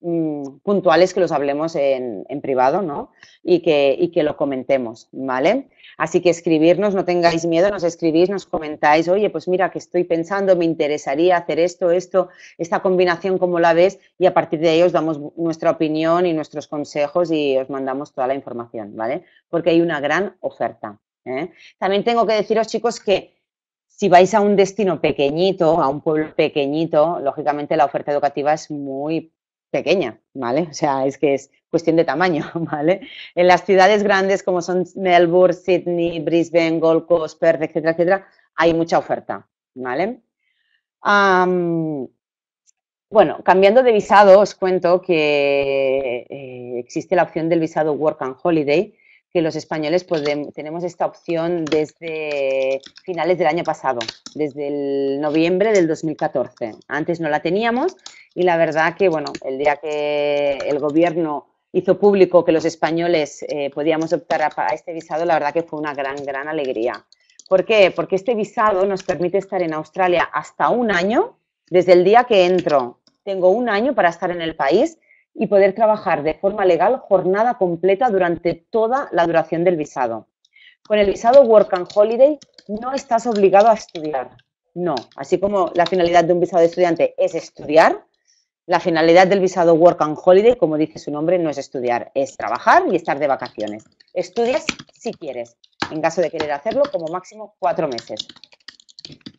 Mm, puntuales que los hablemos en, privado, ¿no? Y que, que, lo comentemos, ¿vale? Así que escribirnos, no tengáis miedo, nos escribís, nos comentáis, oye, pues mira que estoy pensando, me interesaría hacer esto, esto, esta combinación, ¿cómo la ves? Y a partir de ahí os damos nuestra opinión y nuestros consejos y os mandamos toda la información, ¿vale? Porque hay una gran oferta. ¿eh? También tengo que deciros, chicos, que si vais a un destino pequeñito, a un pueblo pequeñito, lógicamente la oferta educativa es muy pequeña, ¿vale? O sea, es que es cuestión de tamaño, ¿vale? En las ciudades grandes como son Melbourne, Sydney, Brisbane, Gold Coast, Perth, etcétera, etcétera, hay mucha oferta, ¿vale? bueno, cambiando de visado, os cuento que eh, existe la opción del visado Work and Holiday, que los españoles pues, tenemos esta opción desde finales del año pasado, desde el noviembre del 2014. Antes no la teníamos y la verdad que, bueno, el día que el gobierno hizo público que los españoles eh, podíamos optar para este visado, la verdad que fue una gran, gran alegría. ¿Por qué? Porque este visado nos permite estar en Australia hasta un año, desde el día que entro. Tengo un año para estar en el país y poder trabajar de forma legal jornada completa durante toda la duración del visado. Con el visado Work and Holiday no estás obligado a estudiar. No, así como la finalidad de un visado de estudiante es estudiar, la finalidad del visado Work and Holiday, como dice su nombre, no es estudiar, es trabajar y estar de vacaciones. Estudias si quieres, en caso de querer hacerlo, como máximo cuatro meses.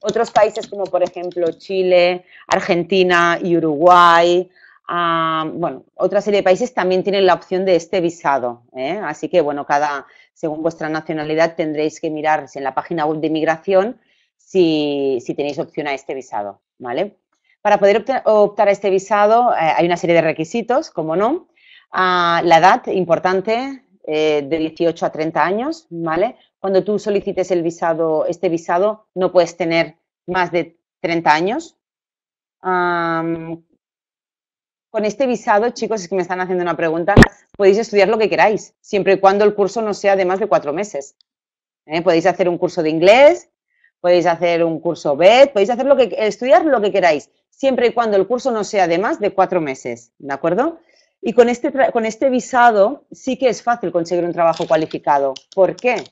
Otros países como por ejemplo Chile, Argentina y Uruguay, Ah, bueno, otra serie de países también tienen la opción de este visado. ¿eh? Así que, bueno, cada, según vuestra nacionalidad, tendréis que mirar en la página web de inmigración si, si tenéis opción a este visado, ¿vale? Para poder optar a este visado eh, hay una serie de requisitos, como no. Ah, la edad, importante, eh, de 18 a 30 años, ¿vale? Cuando tú solicites el visado, este visado, no puedes tener más de 30 años con este visado, chicos, es que me están haciendo una pregunta, podéis estudiar lo que queráis, siempre y cuando el curso no sea de más de cuatro meses. ¿eh? Podéis hacer un curso de inglés, podéis hacer un curso BED, podéis hacer lo que, estudiar lo que queráis, siempre y cuando el curso no sea de más de cuatro meses, ¿de acuerdo? Y con este, con este visado sí que es fácil conseguir un trabajo cualificado. ¿Por qué?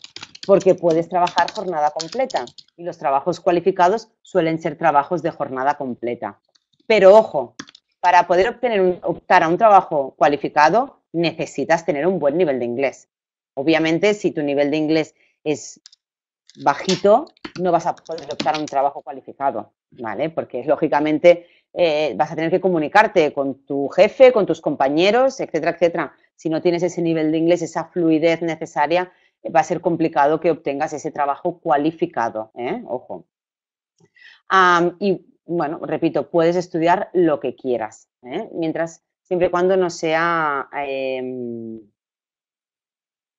Porque puedes trabajar jornada completa y los trabajos cualificados suelen ser trabajos de jornada completa. Pero ojo, para poder obtener optar a un trabajo cualificado, necesitas tener un buen nivel de inglés. Obviamente, si tu nivel de inglés es bajito, no vas a poder optar a un trabajo cualificado, ¿vale? Porque lógicamente eh, vas a tener que comunicarte con tu jefe, con tus compañeros, etcétera, etcétera. Si no tienes ese nivel de inglés, esa fluidez necesaria, eh, va a ser complicado que obtengas ese trabajo cualificado, ¿eh? Ojo. y bueno, repito, puedes estudiar lo que quieras, ¿eh? mientras, siempre y cuando no sea em,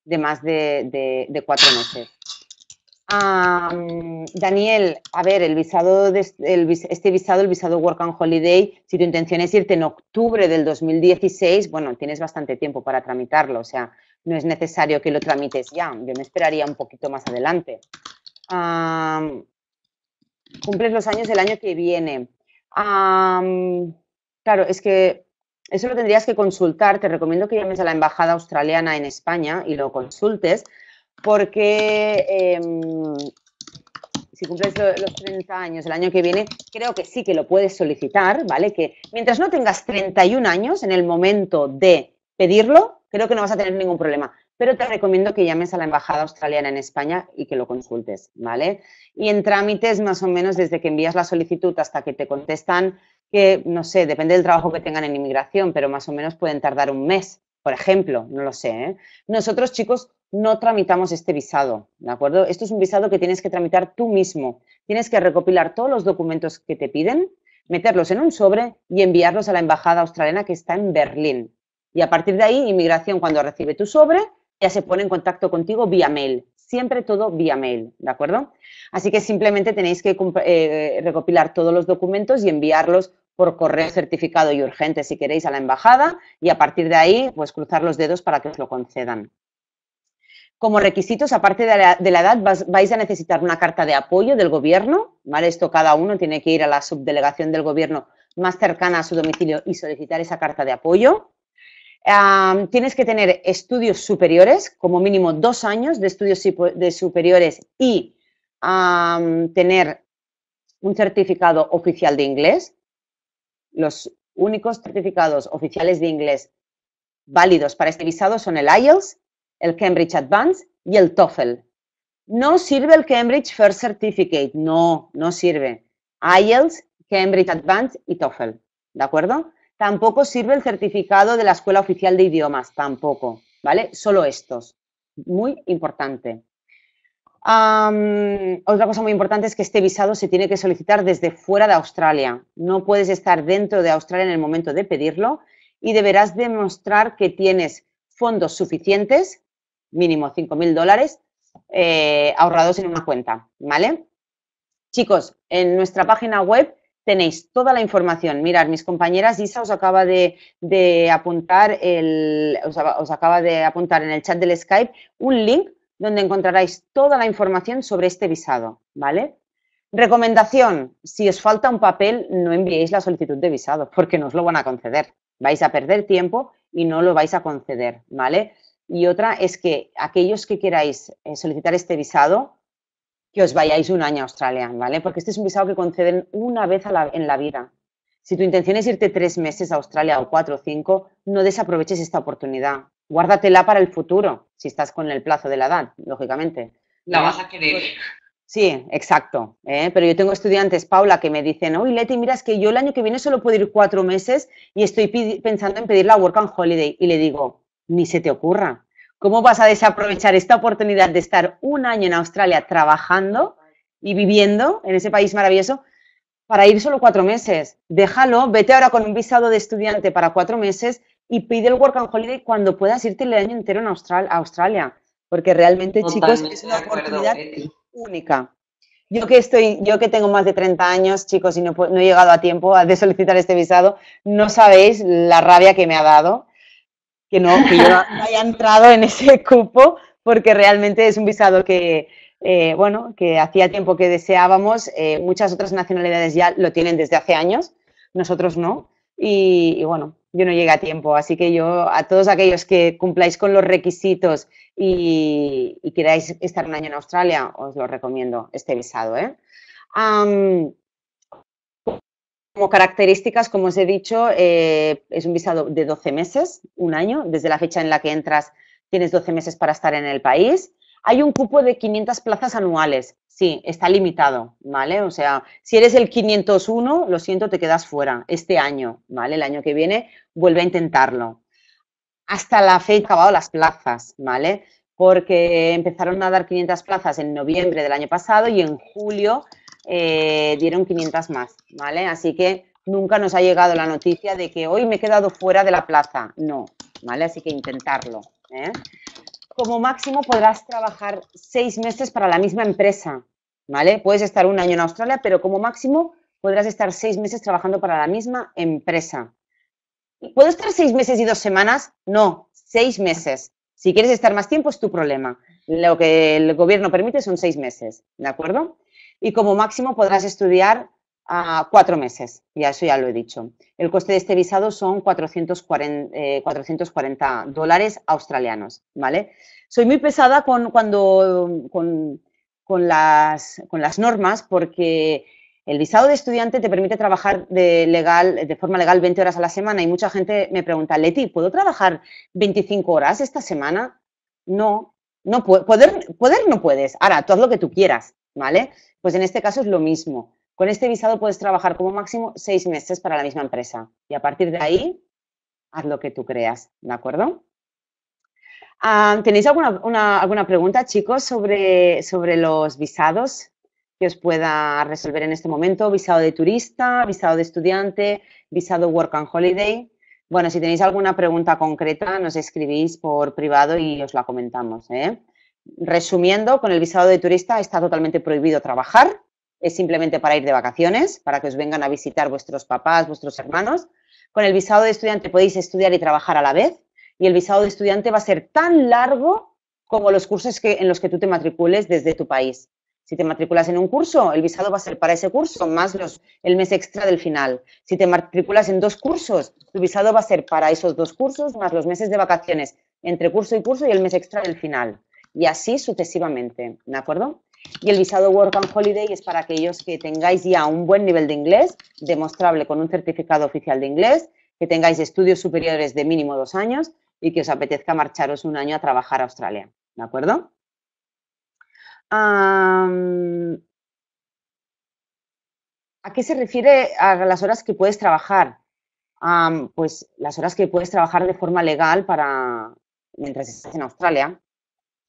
de más de, cuatro meses. Daniel, a ver, el visado este visado, el visado Work and Holiday, si tu intención es irte en octubre del 2016, bueno, tienes bastante tiempo para tramitarlo, o sea, no es necesario que lo tramites ya, yo me esperaría un poquito más adelante cumples los años el año que viene. claro, es que eso lo tendrías que consultar. Te recomiendo que llames a la Embajada Australiana en España y lo consultes, porque em, si cumples los 30 años el año que viene, creo que sí que lo puedes solicitar, ¿vale? Que mientras no tengas 31 años en el momento de pedirlo, creo que no vas a tener ningún problema pero te recomiendo que llames a la Embajada Australiana en España y que lo consultes, ¿vale? Y en trámites, más o menos, desde que envías la solicitud hasta que te contestan, que, no sé, depende del trabajo que tengan en inmigración, pero más o menos pueden tardar un mes, por ejemplo, no lo sé. ¿eh? Nosotros, chicos, no tramitamos este visado, ¿de acuerdo? Esto es un visado que tienes que tramitar tú mismo. Tienes que recopilar todos los documentos que te piden, meterlos en un sobre y enviarlos a la Embajada Australiana que está en Berlín. Y a partir de ahí, inmigración, cuando recibe tu sobre, ya se pone en contacto contigo vía mail. Siempre todo vía mail, ¿de acuerdo? Así que simplemente tenéis que eh, eh, recopilar todos los documentos y enviarlos por correo certificado y urgente si queréis a la embajada y a partir de ahí pues cruzar los dedos para que os lo concedan. Como requisitos, aparte de la, edad, vais a necesitar una carta de apoyo del gobierno, ¿vale? Esto cada uno tiene que ir a la subdelegación del gobierno más cercana a su domicilio y solicitar esa carta de apoyo tienes que tener estudios superiores, como mínimo dos años de estudios de superiores y tener un certificado oficial de inglés. Los únicos certificados oficiales de inglés válidos para este visado son el IELTS, el Cambridge Advance y el TOEFL. No sirve el Cambridge First Certificate, no, no sirve. IELTS, Cambridge Advanced y TOEFL, ¿de acuerdo? Tampoco sirve el certificado de la Escuela Oficial de Idiomas, tampoco, ¿vale? Solo estos. Muy importante. otra cosa muy importante es que este visado se tiene que solicitar desde fuera de Australia. No puedes estar dentro de Australia en el momento de pedirlo y deberás demostrar que tienes fondos suficientes, mínimo 5.000 dólares, eh, ahorrados en una cuenta, ¿vale? Chicos, en nuestra página web tenéis toda la información. Mirad, mis compañeras, Isa os acaba de, apuntar el, acaba de apuntar en el chat del Skype un link donde encontraréis toda la información sobre este visado, ¿vale? Recomendación, si os falta un papel, no enviéis la solicitud de visado porque no os lo van a conceder. Vais a perder tiempo y no lo vais a conceder, ¿vale? Y otra es que aquellos que queráis eh, solicitar este visado, que os vayáis un año a Australia, ¿vale? Porque este es un visado que conceden una vez en la vida. Si tu intención es irte tres meses a Australia o cuatro o cinco, no desaproveches esta oportunidad. Guárdatela para el futuro, si estás con el plazo de la edad, lógicamente. La ¿Eh? vas a querer. Pues, sí, exacto. ¿eh? Pero yo tengo estudiantes, Paula, que me dicen, uy, Leti, mira, es que yo el año que viene solo puedo ir cuatro meses y estoy pensando en pedir la Work on Holiday. Y le digo, ni se te ocurra, ¿Cómo vas a desaprovechar esta oportunidad de estar un año en Australia trabajando y viviendo en ese país maravilloso para ir solo cuatro meses? Déjalo, vete ahora con un visado de estudiante para cuatro meses y pide el Work and Holiday cuando puedas irte el año entero a Australia, porque realmente, chicos, es una oportunidad eh. única. Yo que estoy, yo que tengo más de 30 años, chicos, y no, no he llegado a tiempo de solicitar este visado, no sabéis la rabia que me ha dado que no, que yo no haya entrado en ese cupo, porque realmente es un visado que, eh, bueno, que hacía tiempo que deseábamos, eh, muchas otras nacionalidades ya lo tienen desde hace años, nosotros no, y, bueno, yo no llegué a tiempo, así que yo a todos aquellos que cumpláis con los requisitos y, queráis estar un año en Australia, os lo recomiendo este visado. ¿eh? Como características, como os he dicho, eh, es un visado de 12 meses, un año, desde la fecha en la que entras tienes 12 meses para estar en el país. Hay un cupo de 500 plazas anuales, sí, está limitado, ¿vale? O sea, si eres el 501, lo siento, te quedas fuera este año, ¿vale? El año que viene vuelve a intentarlo. Hasta la fecha acabado las plazas, ¿vale? Porque empezaron a dar 500 plazas en noviembre del año pasado y en julio eh, dieron 500 más, ¿vale? Así que nunca nos ha llegado la noticia de que hoy me he quedado fuera de la plaza, no, ¿vale? Así que intentarlo. ¿eh? Como máximo podrás trabajar seis meses para la misma empresa, ¿vale? Puedes estar un año en Australia, pero como máximo podrás estar seis meses trabajando para la misma empresa. ¿Puedo estar seis meses y dos semanas? No, seis meses. Si quieres estar más tiempo es tu problema. Lo que el gobierno permite son seis meses, ¿de acuerdo? y como máximo podrás estudiar a cuatro meses, ya eso ya lo he dicho. El coste de este visado son 440, eh, dólares australianos, ¿vale? Soy muy pesada con, cuando, con, las, con las normas porque el visado de estudiante te permite trabajar de, legal, de forma legal 20 horas a la semana y mucha gente me pregunta, Leti, ¿puedo trabajar 25 horas esta semana? No, no poder, poder no puedes. Ahora, tú haz lo que tú quieras, pues en este caso es lo mismo. Con este visado puedes trabajar como máximo seis meses para la misma empresa y a partir de ahí haz lo que tú creas, ¿de acuerdo? Ah, ¿Tenéis alguna, pregunta, chicos, sobre, los visados que os pueda resolver en este momento? Visado de turista, visado de estudiante, visado work and holiday. Bueno, si tenéis alguna pregunta concreta, nos escribís por privado y os la comentamos. ¿eh? resumiendo, con el visado de turista está totalmente prohibido trabajar, es simplemente para ir de vacaciones, para que os vengan a visitar vuestros papás, vuestros hermanos. Con el visado de estudiante podéis estudiar y trabajar a la vez y el visado de estudiante va a ser tan largo como los cursos que, en los que tú te matricules desde tu país. Si te matriculas en un curso, el visado va a ser para ese curso, más los, el mes extra del final. Si te matriculas en dos cursos, tu visado va a ser para esos dos cursos, más los meses de vacaciones entre curso y curso y el mes extra del final y así sucesivamente, ¿de acuerdo? Y el visado Work and Holiday es para aquellos que tengáis ya un buen nivel de inglés, demostrable con un certificado oficial de inglés, que tengáis estudios superiores de mínimo dos años y que os apetezca marcharos un año a trabajar a Australia, ¿de acuerdo? ¿A qué se refiere a las horas que puedes trabajar? pues las horas que puedes trabajar de forma legal para mientras estás en Australia,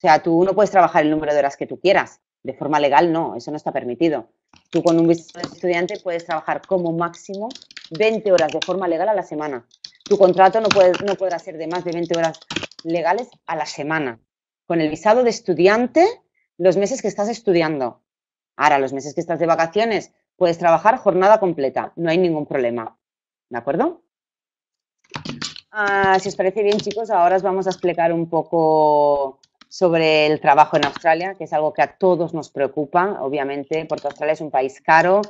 o sea, tú no puedes trabajar el número de horas que tú quieras. De forma legal, no, eso no está permitido. Tú con un visado de estudiante puedes trabajar como máximo 20 horas de forma legal a la semana. Tu contrato no, no podrá ser de más de 20 horas legales a la semana. Con el visado de estudiante, los meses que estás estudiando. Ahora, los meses que estás de vacaciones, puedes trabajar jornada completa, no hay ningún problema. ¿De acuerdo? Ah, si os parece bien, chicos, ahora os vamos a explicar un poco sobre el trabajo en Australia, que es algo que a todos nos preocupa, obviamente, porque Australia es un país caro.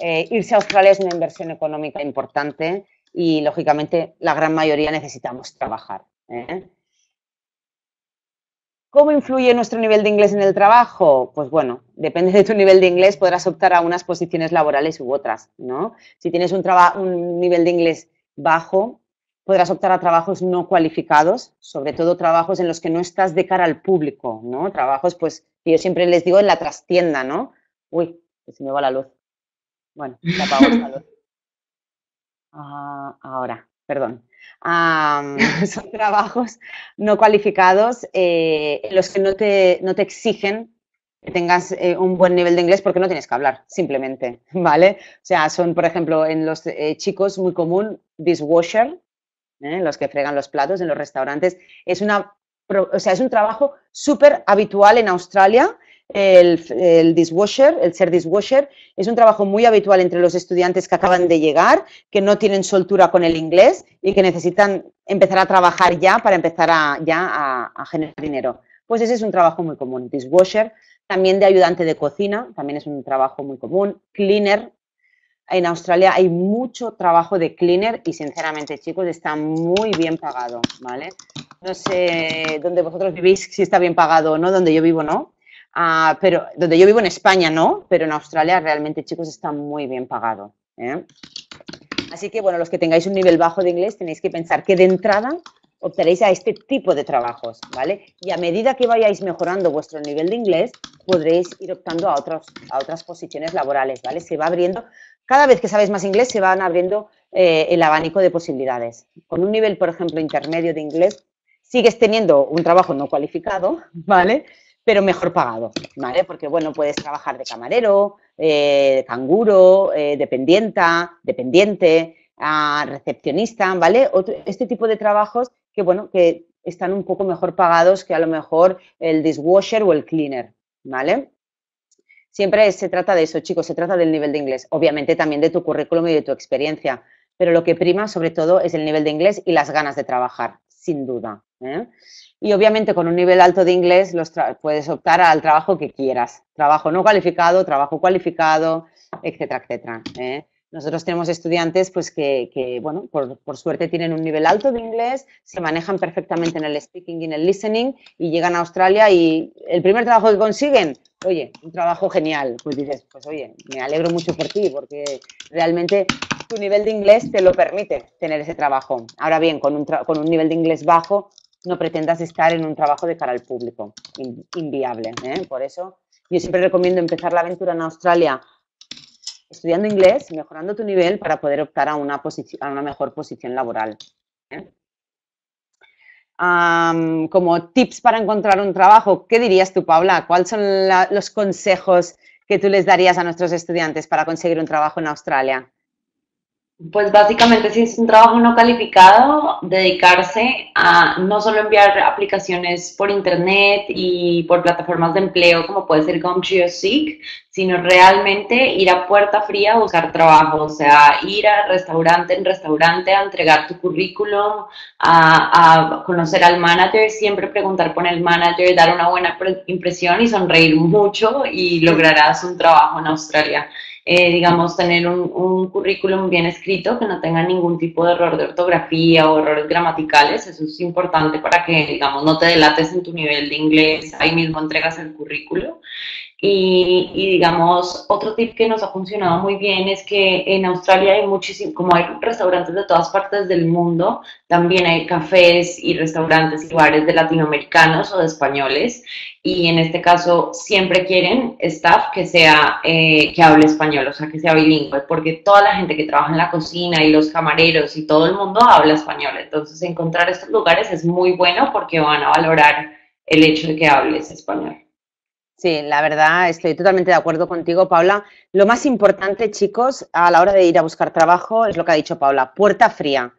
Eh, irse a Australia es una inversión económica importante y, lógicamente, la gran mayoría necesitamos trabajar. ¿eh? ¿Cómo influye nuestro nivel de inglés en el trabajo? Pues bueno, depende de tu nivel de inglés, podrás optar a unas posiciones laborales u otras, ¿no? Si tienes un, un nivel de inglés bajo, podrás optar a trabajos no cualificados, sobre todo trabajos en los que no estás de cara al público, ¿no? Trabajos, pues, que yo siempre les digo en la trastienda, ¿no? Uy, que se me va la luz. Bueno, se apago la luz. Ah, ahora, perdón. son trabajos no cualificados eh, en los que no te, no te exigen que tengas eh, un buen nivel de inglés porque no tienes que hablar, simplemente, ¿vale? O sea, son, por ejemplo, en los eh, chicos muy común dishwasher, ¿eh? los que fregan los platos en los restaurantes. Es, una, o sea, es un trabajo súper habitual en Australia. El, dishwasher, el ser dishwasher, es un trabajo muy habitual entre los estudiantes que acaban de llegar, que no tienen soltura con el inglés y que necesitan empezar a trabajar ya para empezar ya a, a generar dinero. Pues ese es un trabajo muy común, dishwasher, también de ayudante de cocina, también es un trabajo muy común, cleaner, en Australia hay mucho trabajo de cleaner y sinceramente, chicos, está muy bien pagado, ¿vale? No sé dónde vosotros vivís, si está bien pagado o no, donde yo vivo no. Ah, pero donde yo vivo en España no, pero en Australia realmente, chicos, está muy bien pagado. ¿eh? Así que, bueno, los que tengáis un nivel bajo de inglés tenéis que pensar que de entrada optaréis a este tipo de trabajos, ¿vale? Y a medida que vayáis mejorando vuestro nivel de inglés, podréis ir optando a, otros, a otras posiciones laborales, ¿vale? Se va abriendo cada vez que sabes más inglés se van abriendo eh, el abanico de posibilidades. Con un nivel, por ejemplo, intermedio de inglés, sigues teniendo un trabajo no cualificado, ¿vale? Pero mejor pagado, ¿vale? Porque, bueno, puedes trabajar de camarero, eh, de canguro, eh, dependienta, dependiente, recepcionista, ¿vale? este tipo de trabajos que, bueno, que están un poco mejor pagados que a lo mejor el dishwasher o el cleaner, ¿vale? Siempre se trata de eso, chicos, se trata del nivel de inglés, obviamente también de tu currículum y de tu experiencia, pero lo que prima sobre todo es el nivel de inglés y las ganas de trabajar, sin duda. ¿eh? Y obviamente con un nivel alto de inglés los puedes optar al trabajo que quieras, trabajo no cualificado, trabajo cualificado, etcétera, etcétera. ¿eh? Nosotros tenemos estudiantes pues, que, bueno, por, suerte tienen un nivel alto de inglés, se manejan perfectamente en el speaking y en el listening y llegan a Australia y el primer trabajo que consiguen, oye, un trabajo genial. Pues dices, pues oye, me alegro mucho por ti porque realmente tu nivel de inglés te lo permite tener ese trabajo. Ahora bien, con un, nivel de inglés bajo no pretendas estar en un trabajo de cara al público, inviable. ¿eh? Por eso yo siempre recomiendo empezar la aventura en Australia estudiando inglés mejorando tu nivel para poder optar a una, a una mejor posición laboral. ¿eh? como tips para encontrar un trabajo, ¿qué dirías tú, Paula? ¿Cuáles son los consejos que tú les darías a nuestros estudiantes para conseguir un trabajo en Australia? pues básicamente si es un trabajo no calificado, dedicarse a no solo enviar aplicaciones por internet y por plataformas de empleo como puede ser Gumtree o Seek, sino realmente ir a puerta fría a buscar trabajo, o sea, ir a restaurante en restaurante a entregar tu currículum, a, conocer al manager, siempre preguntar por el manager, dar una buena impresión y sonreír mucho y lograrás un trabajo en Australia. Eh, digamos, tener un, un, currículum bien escrito que no tenga ningún tipo de error de ortografía o errores gramaticales. Eso es importante para que, digamos, no te delates en tu nivel de inglés, ahí mismo entregas el currículum. Y, digamos, otro tip que nos ha funcionado muy bien es que en Australia hay muchísimos, como hay restaurantes de todas partes del mundo, también hay cafés y restaurantes y bares de latinoamericanos o de españoles. Y en este caso siempre quieren staff que sea, eh, que hable español, o sea, que sea bilingüe, porque toda la gente que trabaja en la cocina y los camareros y todo el mundo habla español. Entonces encontrar estos lugares es muy bueno porque van a valorar el hecho de que hables español. Sí, la verdad, estoy totalmente de acuerdo contigo, Paula. Lo más importante, chicos, a la hora de ir a buscar trabajo es lo que ha dicho Paula, puerta fría.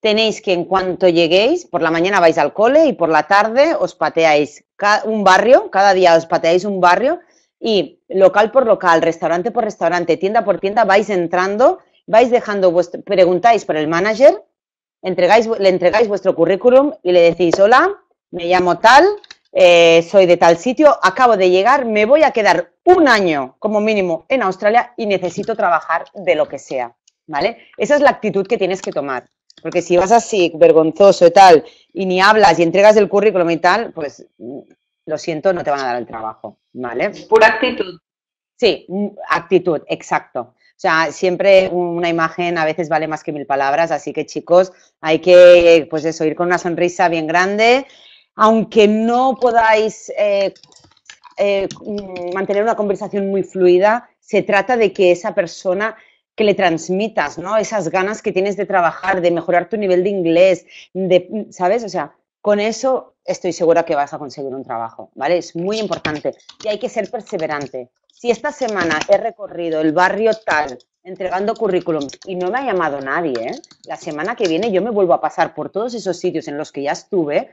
Tenéis que en cuanto lleguéis, por la mañana vais al cole y por la tarde os pateáis un barrio, cada día os pateáis un barrio y local por local, restaurante por restaurante, tienda por tienda, vais entrando, vais dejando vuestro, preguntáis por el manager, entregáis, le entregáis vuestro currículum y le decís, hola, me llamo tal, eh, soy de tal sitio, acabo de llegar, me voy a quedar un año como mínimo en Australia y necesito trabajar de lo que sea, ¿vale? Esa es la actitud que tienes que tomar. Porque si vas así, vergonzoso y tal, y ni hablas y entregas el currículum y tal, pues lo siento, no te van a dar el trabajo, ¿vale? Pura actitud. Sí, mm, actitud, exacto. O sea, siempre una imagen a veces vale más que mil palabras, así que chicos, hay que, pues eso, ir con una sonrisa bien grande, aunque no podáis eh, eh, mm, mantener una conversación muy fluida, se trata de que esa persona que le transmitas, ¿no? Esas ganas que tienes de trabajar, de mejorar tu nivel de inglés, de, ¿sabes? O sea, con eso estoy segura que vas a conseguir un trabajo, ¿vale? Es muy importante y hay que ser perseverante. Si esta semana he recorrido el barrio tal entregando currículums y no me ha llamado nadie, ¿eh? la semana que viene yo me vuelvo a pasar por todos esos sitios en los que ya estuve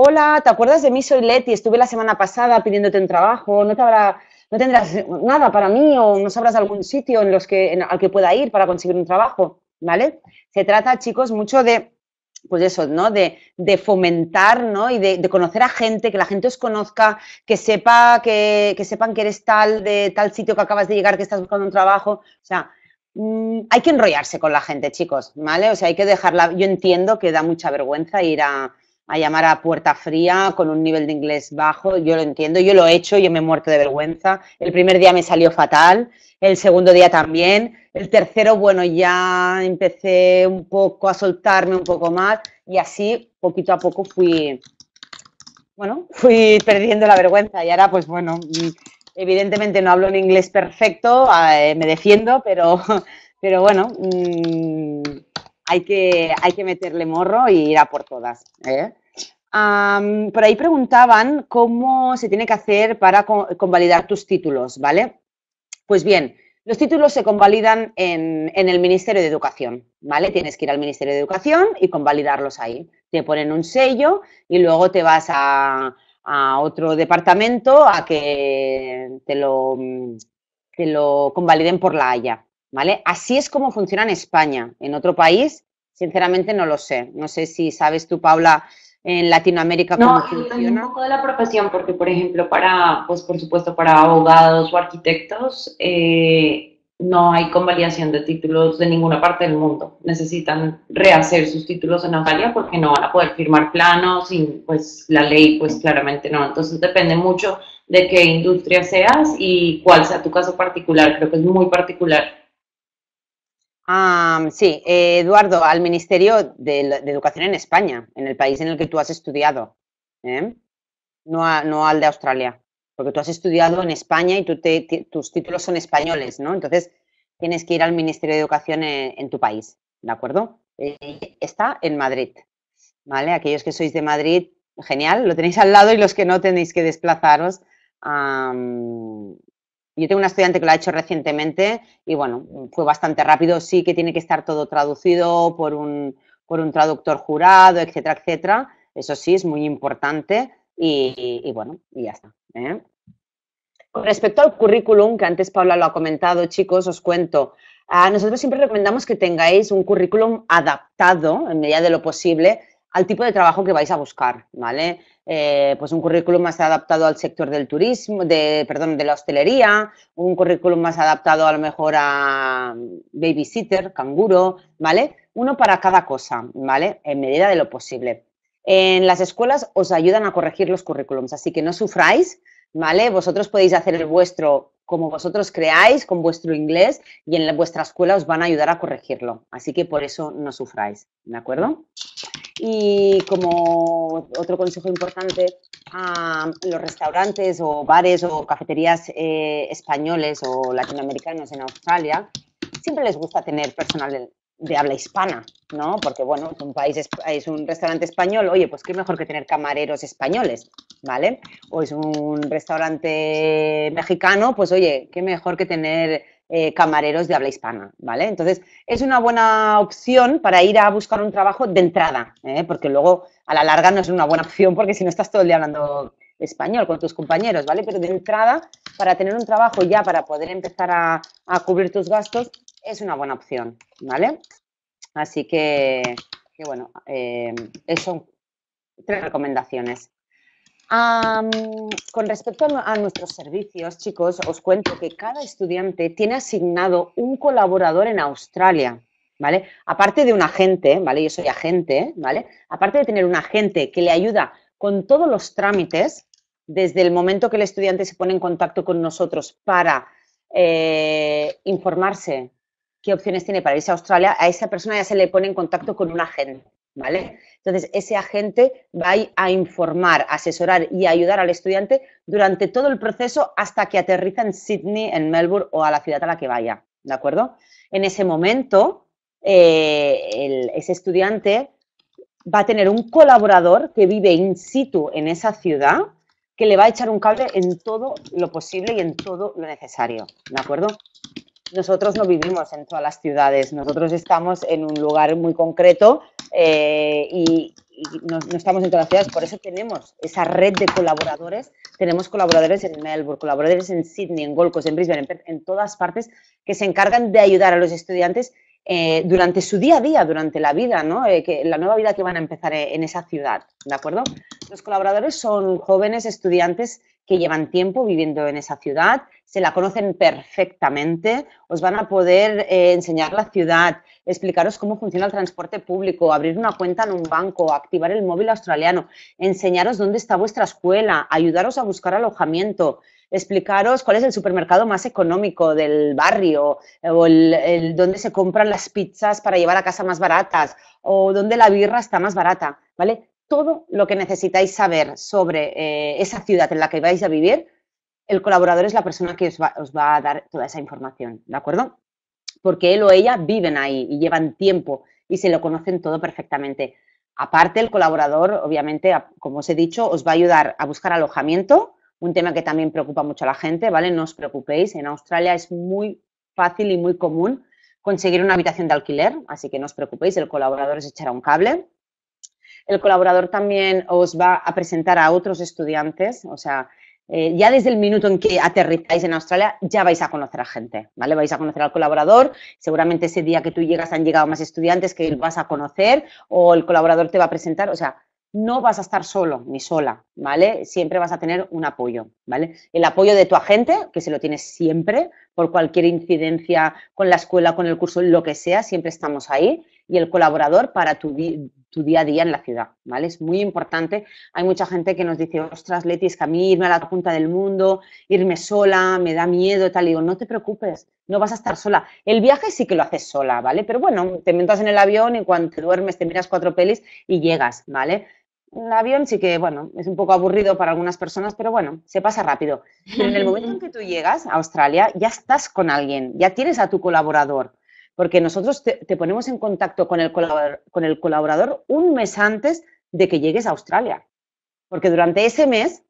hola, ¿te acuerdas de mí? Soy Leti, estuve la semana pasada pidiéndote un trabajo, no te habrá, no tendrás nada para mí o no sabrás algún sitio en los que, al que pueda ir para conseguir un trabajo, ¿vale? Se trata, chicos, mucho de pues eso, ¿no? De, fomentar, ¿no? Y de, conocer a gente, que la gente os conozca, que sepa que, que, sepan que eres tal de tal sitio que acabas de llegar, que estás buscando un trabajo. O sea, mm, hay que enrollarse con la gente, chicos, ¿vale? O sea, hay que dejarla. Yo entiendo que da mucha vergüenza ir a, a llamar a puerta fría con un nivel de inglés bajo, yo lo entiendo, yo lo he hecho, yo me he muerto de vergüenza. El primer día me salió fatal, el segundo día también, el tercero, bueno, ya empecé un poco a soltarme un poco más y así poquito a poco fui, bueno, fui perdiendo la vergüenza y ahora pues bueno, evidentemente no hablo en inglés perfecto, eh, me defiendo, pero, pero bueno, mm, hay que, hay que meterle morro y ir a por todas. ¿eh? por ahí preguntaban cómo se tiene que hacer para convalidar tus títulos, ¿vale? Pues bien, los títulos se convalidan en, el Ministerio de Educación, ¿vale? Tienes que ir al Ministerio de Educación y convalidarlos ahí. Te ponen un sello y luego te vas a, otro departamento a que te lo, te lo convaliden por la Haya, ¿vale? Así es como funciona en España. En otro país, sinceramente, no lo sé. No sé si sabes tú, Paula, en Latinoamérica no, cómo un poco de la profesión, porque, por ejemplo, para, pues, por supuesto, para abogados o arquitectos, eh, no hay convalidación de títulos de ninguna parte del mundo. Necesitan rehacer sus títulos en Australia porque no van a poder firmar planos y pues la ley pues claramente no. Entonces depende mucho de qué industria seas y cuál sea tu caso particular. Creo que es muy particular Ah, sí, Eduardo, al Ministerio de, Educación en España, en el país en el que tú has estudiado, ¿eh? no, al de Australia, porque tú has estudiado en España y tus títulos son españoles, ¿no? Entonces, tienes que ir al Ministerio de Educación en, tu país, ¿de acuerdo? Eh, está en Madrid, ¿vale? Aquellos que sois de Madrid, genial, lo tenéis al lado y los que no tenéis que desplazaros a yo tengo una estudiante que lo ha hecho recientemente y bueno, fue bastante rápido. Sí que tiene que estar todo traducido por un, por un traductor jurado, etcétera, etcétera. Eso sí, es muy importante y, bueno, y ya está. ¿eh? Con respecto al currículum, que antes Paula lo ha comentado, chicos, os cuento. Ah, nosotros siempre recomendamos que tengáis un currículum adaptado en medida de lo posible al tipo de trabajo que vais a buscar, ¿vale? Eh, pues un currículum más adaptado al sector del turismo, de, perdón, de la hostelería, un currículum más adaptado a lo mejor a babysitter, canguro, ¿vale? Uno para cada cosa, ¿vale? En medida de lo posible. En las escuelas os ayudan a corregir los currículums, así que no sufráis, ¿vale? Vosotros podéis hacer el vuestro como vosotros creáis, con vuestro inglés, y en vuestra escuela os van a ayudar a corregirlo. Así que por eso no sufráis, ¿de acuerdo? Y como otro consejo importante a los restaurantes o bares o cafeterías eh, españoles o latinoamericanos en Australia, siempre les gusta tener personal de, habla hispana, ¿no? Porque, bueno, un país, es un restaurante español, oye, pues qué mejor que tener camareros españoles, ¿vale? O es un restaurante mexicano, pues oye, qué mejor que tener eh, camareros de habla hispana, ¿vale? Entonces, es una buena opción para ir a buscar un trabajo de entrada, ¿eh? porque luego a la larga no es una buena opción porque si no estás todo el día hablando español con tus compañeros, ¿vale? Pero de entrada, para tener un trabajo ya, para poder empezar a, cubrir tus gastos, es una buena opción, ¿vale? Así que, bueno, eh, eso, son tres recomendaciones con respecto a, nuestros servicios, chicos, os cuento que cada estudiante tiene asignado un colaborador en Australia, ¿vale? Aparte de un agente, ¿vale? Yo soy agente, ¿vale? Aparte de tener un agente que le ayuda con todos los trámites, desde el momento que el estudiante se pone en contacto con nosotros para eh, informarse qué opciones tiene para irse a Australia, a esa persona ya se le pone en contacto con un agente. Entonces, ese agente va a informar, asesorar y ayudar al estudiante durante todo el proceso hasta que aterriza en Sydney, en Melbourne o a la ciudad a la que vaya, ¿de acuerdo? En ese momento, eh, ese estudiante va a tener un colaborador que vive in situ en esa ciudad que le va a echar un cable en todo lo posible y en todo lo necesario, ¿de acuerdo? Nosotros no vivimos en todas las ciudades, nosotros estamos en un lugar muy concreto eh, y, no, estamos en todas las ciudades, por eso tenemos esa red de colaboradores, tenemos colaboradores en Melbourne, colaboradores en Sydney, en Gold en Brisbane, en todas partes, que se encargan de ayudar a los estudiantes eh, durante su día a día, durante la vida, ¿no? Eh, la nueva vida que van a empezar e-, en esa ciudad, ¿de acuerdo? Los colaboradores son jóvenes estudiantes que llevan tiempo viviendo en esa ciudad, se la conocen perfectamente, os van a poder eh, enseñar la ciudad, explicaros cómo funciona el transporte público, abrir una cuenta en un banco, activar el móvil australiano, enseñaros dónde está vuestra escuela, ayudaros a buscar alojamiento, explicaros cuál es el supermercado más económico del barrio, eh, o el, dónde se compran las pizzas para llevar a casa más baratas, o dónde la birra está más barata, ¿vale? Todo lo que necesitáis saber sobre eh, esa ciudad en la que vais a vivir, el colaborador es la persona que os va, os va a dar toda esa información, ¿de acuerdo? Porque él o ella viven ahí y llevan tiempo y se lo conocen todo perfectamente. Aparte, el colaborador, obviamente, como os he dicho, os va a ayudar a buscar alojamiento, un tema que también preocupa mucho a la gente, ¿vale? No os preocupéis, en Australia es muy fácil y muy común conseguir una habitación de alquiler, así que no os preocupéis, el colaborador os echará un cable. El colaborador también os va a presentar a otros estudiantes, o sea, eh, ya desde el minuto en que aterrizáis en Australia, ya vais a conocer a gente, ¿vale? Vais a conocer al colaborador, seguramente ese día que tú llegas han llegado más estudiantes que vas a conocer o el colaborador te va a presentar, o sea, no vas a estar solo ni sola, ¿vale? Siempre vas a tener un apoyo, ¿vale? El apoyo de tu agente, que se lo tienes siempre, por cualquier incidencia con la escuela, con el curso, lo que sea, siempre estamos ahí, y el colaborador para tu, día a día en la ciudad, ¿vale? Es muy importante. Hay mucha gente que nos dice, ostras, Leti, es que a mí irme a la punta del mundo, irme sola, me da miedo, tal. Y digo, no te preocupes, no vas a estar sola. El viaje sí que lo haces sola, ¿vale? Pero bueno, te metas en el avión y cuando te duermes te miras cuatro pelis y llegas, ¿vale? un avión sí que, bueno, es un poco aburrido para algunas personas, pero bueno, se pasa rápido. Pero en el momento en que tú llegas a Australia, ya estás con alguien, ya tienes a tu colaborador, porque nosotros te, ponemos en contacto con el, colaborador, con el colaborador un mes antes de que llegues a Australia. Porque durante ese mes,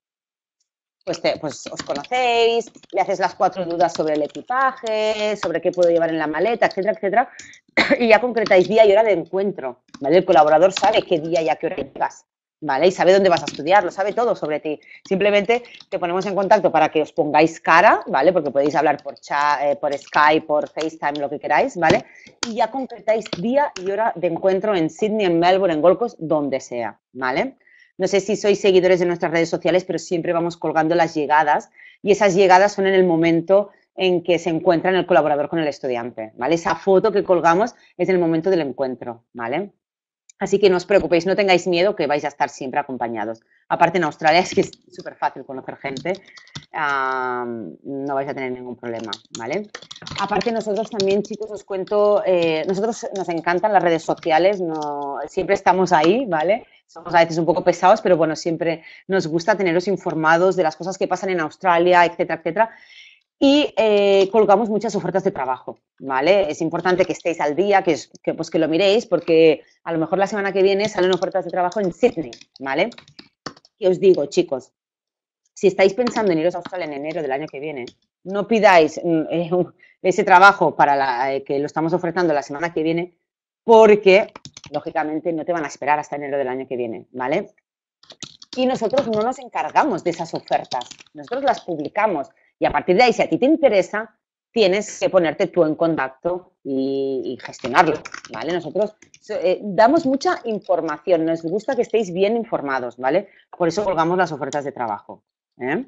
pues, te, pues os conocéis, le haces las cuatro dudas sobre el equipaje, sobre qué puedo llevar en la maleta, etcétera, etcétera, y ya concretáis día y hora de encuentro, El colaborador sabe qué día y a qué hora llegas. ¿vale? Y sabe dónde vas a estudiar, lo sabe todo sobre ti. Simplemente te ponemos en contacto para que os pongáis cara, ¿vale? Porque podéis hablar por chat, eh, por Skype, por FaceTime, lo que queráis, ¿vale? Y ya concretáis día y hora de encuentro en Sydney, en Melbourne, en Gold Coast, donde sea, ¿vale? No sé si sois seguidores de nuestras redes sociales, pero siempre vamos colgando las llegadas y esas llegadas son en el momento en que se encuentran el colaborador con el estudiante, ¿vale? Esa foto que colgamos es el momento del encuentro, ¿vale? Así que no os preocupéis, no tengáis miedo que vais a estar siempre acompañados. Aparte en Australia es que es súper fácil conocer gente, no vais a tener ningún problema, ¿vale? Aparte nosotros también, chicos, os cuento, eh, nosotros nos encantan las redes sociales, siempre estamos ahí, ¿vale? Somos a veces un poco pesados, pero bueno, siempre nos gusta teneros informados de las cosas que pasan en Australia, etcétera, etcétera y eh, colocamos muchas ofertas de trabajo, ¿vale? Es importante que estéis al día, que, pues que lo miréis, porque a lo mejor la semana que viene salen ofertas de trabajo en Sydney, ¿vale? Y os digo, chicos, si estáis pensando en iros a Australia en enero del año que viene, no pidáis mm, eh, ese trabajo para eh, que lo estamos ofertando la semana que viene, porque, lógicamente, no te van a esperar hasta enero del año que viene, ¿vale? Y nosotros no nos encargamos de esas ofertas, nosotros las publicamos, y a partir de ahí, si a ti te interesa, tienes que ponerte tú en contacto y, gestionarlo, ¿vale? Nosotros eh, damos mucha información, nos gusta que estéis bien informados, ¿vale? Por eso colgamos las ofertas de trabajo. ¿eh?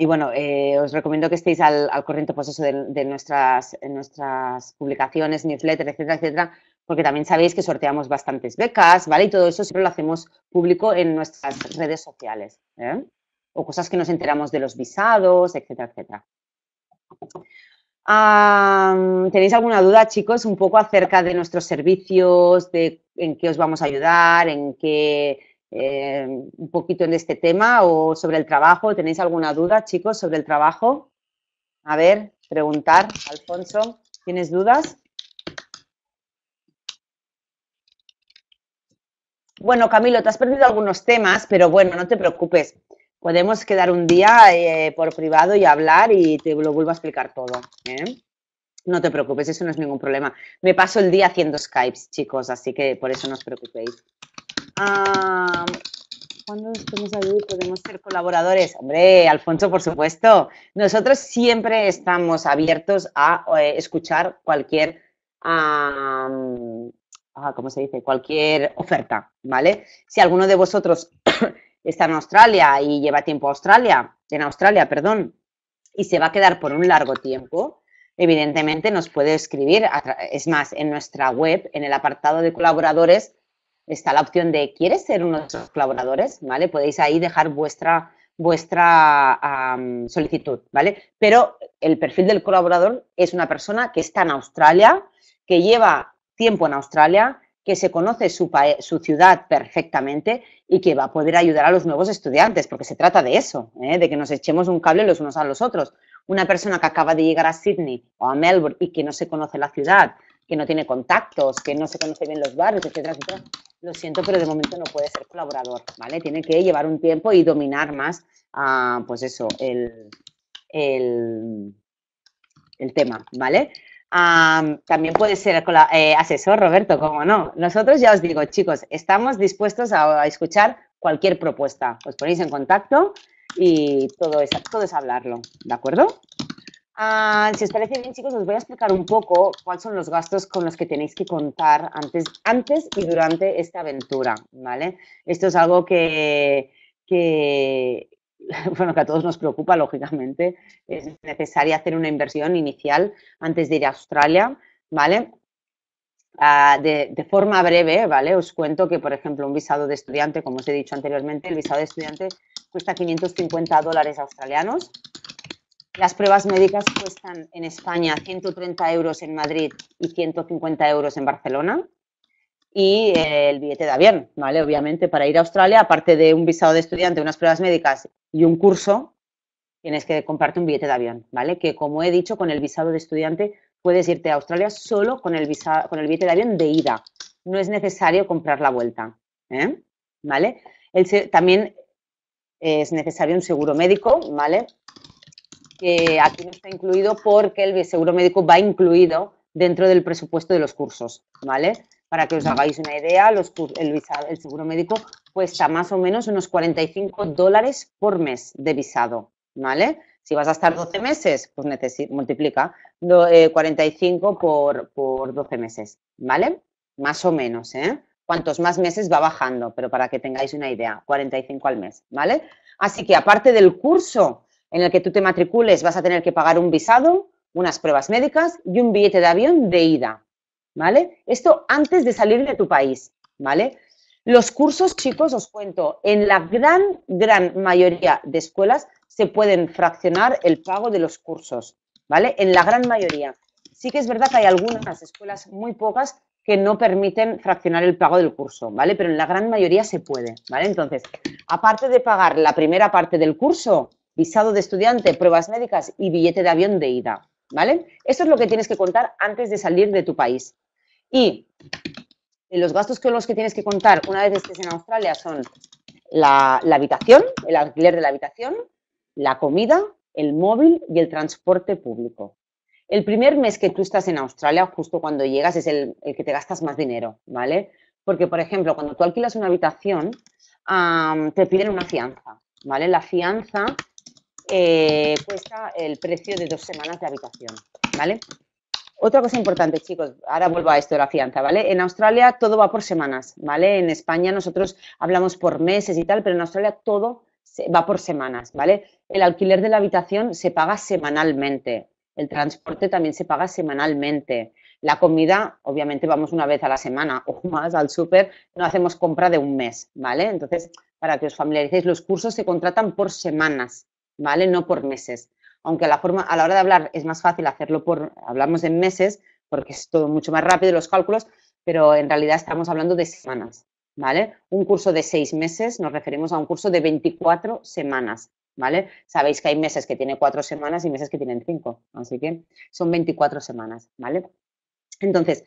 y bueno, eh, os recomiendo que estéis al, corriente pues de, nuestras, nuestras publicaciones, newsletter, etcétera, etcétera, porque también sabéis que sorteamos bastantes becas, ¿vale? Y todo eso siempre lo hacemos público en nuestras redes sociales o cosas que nos enteramos de los visados, etcétera, etcétera. ¿Tenéis alguna duda, chicos, un poco acerca de nuestros servicios, de en qué os vamos a ayudar, en qué, em, un poquito en este tema o sobre el trabajo? ¿Tenéis alguna duda, chicos, sobre el trabajo? A ver, preguntar, Alfonso, ¿tienes dudas? Bueno, Camilo, te has perdido algunos temas, pero bueno, no te preocupes. Podemos quedar un día eh, por privado y hablar y te lo vuelvo a explicar todo. ¿eh? No te preocupes, eso no es ningún problema. Me paso el día haciendo Skypes, chicos, así que por eso no os preocupéis. Ah, ¿Cuándo estemos ahí? podemos ser colaboradores? Hombre, Alfonso, por supuesto. Nosotros siempre estamos abiertos a eh, escuchar cualquier ah, ¿cómo se dice? Cualquier oferta, ¿vale? Si alguno de vosotros está en Australia y lleva tiempo a Australia, en Australia, perdón, y se va a quedar por un largo tiempo, evidentemente nos puede escribir. Es más, en nuestra web, en el apartado de colaboradores, está la opción de ¿quieres ser uno de nuestros colaboradores? ¿Vale? Podéis ahí dejar vuestra vuestra solicitud, ¿vale? Pero el perfil del colaborador es una persona que está en Australia, que lleva tiempo en Australia, que se conoce su, ciudad perfectamente y que va a poder ayudar a los nuevos estudiantes, porque se trata de eso, ¿eh? de que nos echemos un cable los unos a los otros. Una persona que acaba de llegar a Sydney o a Melbourne y que no se conoce la ciudad, que no tiene contactos, que no se conoce bien los barrios, etcétera, etcétera, lo siento, pero de momento no puede ser colaborador, ¿vale? Tiene que llevar un tiempo y dominar más, ah, pues eso, el, el tema, ¿vale? también puede ser eh, asesor, Roberto, como no. Nosotros ya os digo, chicos, estamos dispuestos a, escuchar cualquier propuesta. Os ponéis en contacto y todo es, hablarlo, ¿de acuerdo? Ah, si os parece bien, chicos, os voy a explicar un poco cuáles son los gastos con los que tenéis que contar antes, antes y durante esta aventura, ¿vale? Esto es algo que, que, bueno, que a todos nos preocupa, lógicamente, es necesario hacer una inversión inicial antes de ir a Australia, ¿vale? Ah, de, forma breve, ¿vale? Os cuento que, por ejemplo, un visado de estudiante, como os he dicho anteriormente, el visado de estudiante cuesta 550 dólares australianos. Las pruebas médicas cuestan en España 130 euros en Madrid y 150 euros en Barcelona. Y eh, el billete de avión, ¿vale? Obviamente, para ir a Australia, aparte de un visado de estudiante, unas pruebas médicas y un curso, tienes que comprarte un billete de avión, ¿vale? Que como he dicho, con el visado de estudiante puedes irte a Australia solo con el, visa, con el billete de avión de ida. No es necesario comprar la vuelta, ¿eh? ¿vale? también es necesario un seguro médico, ¿vale? Que aquí no está incluido porque el seguro médico va incluido dentro del presupuesto de los cursos, ¿vale? Para que os hagáis una idea, los, el, el seguro médico cuesta más o menos unos 45 dólares por mes de visado, ¿vale? Si vas a estar 12 meses, pues multiplica 45 eh, por, por 12 meses, ¿vale? Más o menos, ¿eh? Cuantos más meses va bajando, pero para que tengáis una idea, 45 al mes, ¿vale? Así que aparte del curso en el que tú te matricules, vas a tener que pagar un visado, unas pruebas médicas y un billete de avión de ida, ¿vale? Esto antes de salir de tu país, ¿vale? Los cursos, chicos, os cuento, en la gran, gran mayoría de escuelas se pueden fraccionar el pago de los cursos, ¿vale? En la gran mayoría. Sí que es verdad que hay algunas escuelas muy pocas que no permiten fraccionar el pago del curso, ¿vale? Pero en la gran mayoría se puede, ¿vale? Entonces, aparte de pagar la primera parte del curso, visado de estudiante, pruebas médicas y billete de avión de ida, ¿vale? Esto es lo que tienes que contar antes de salir de tu país. Y los gastos con los que tienes que contar una vez estés en Australia son la, habitación, el alquiler de la habitación, la comida, el móvil y el transporte público. El primer mes que tú estás en Australia, justo cuando llegas, es el, que te gastas más dinero, ¿vale? Porque, por ejemplo, cuando tú alquilas una habitación, te piden una fianza, ¿vale? La fianza eh, cuesta el precio de dos semanas de habitación, ¿vale? Otra cosa importante, chicos, ahora vuelvo a esto de la fianza, ¿vale? En Australia todo va por semanas, ¿vale? En España nosotros hablamos por meses y tal, pero en Australia todo va por semanas, ¿vale? El alquiler de la habitación se paga semanalmente, el transporte también se paga semanalmente, la comida, obviamente vamos una vez a la semana o más al súper, no hacemos compra de un mes, ¿vale? Entonces, para que os familiaricéis, los cursos se contratan por semanas, ¿vale? No por meses aunque a la, hora de hablar es más fácil hacerlo por, hablamos en meses, porque es todo mucho más rápido los cálculos, pero en realidad estamos hablando de semanas, ¿vale? Un curso de seis meses nos referimos a un curso de 24 semanas, ¿vale? Sabéis que hay meses que tienen cuatro semanas y meses que tienen cinco, así que son 24 semanas, ¿vale? Entonces,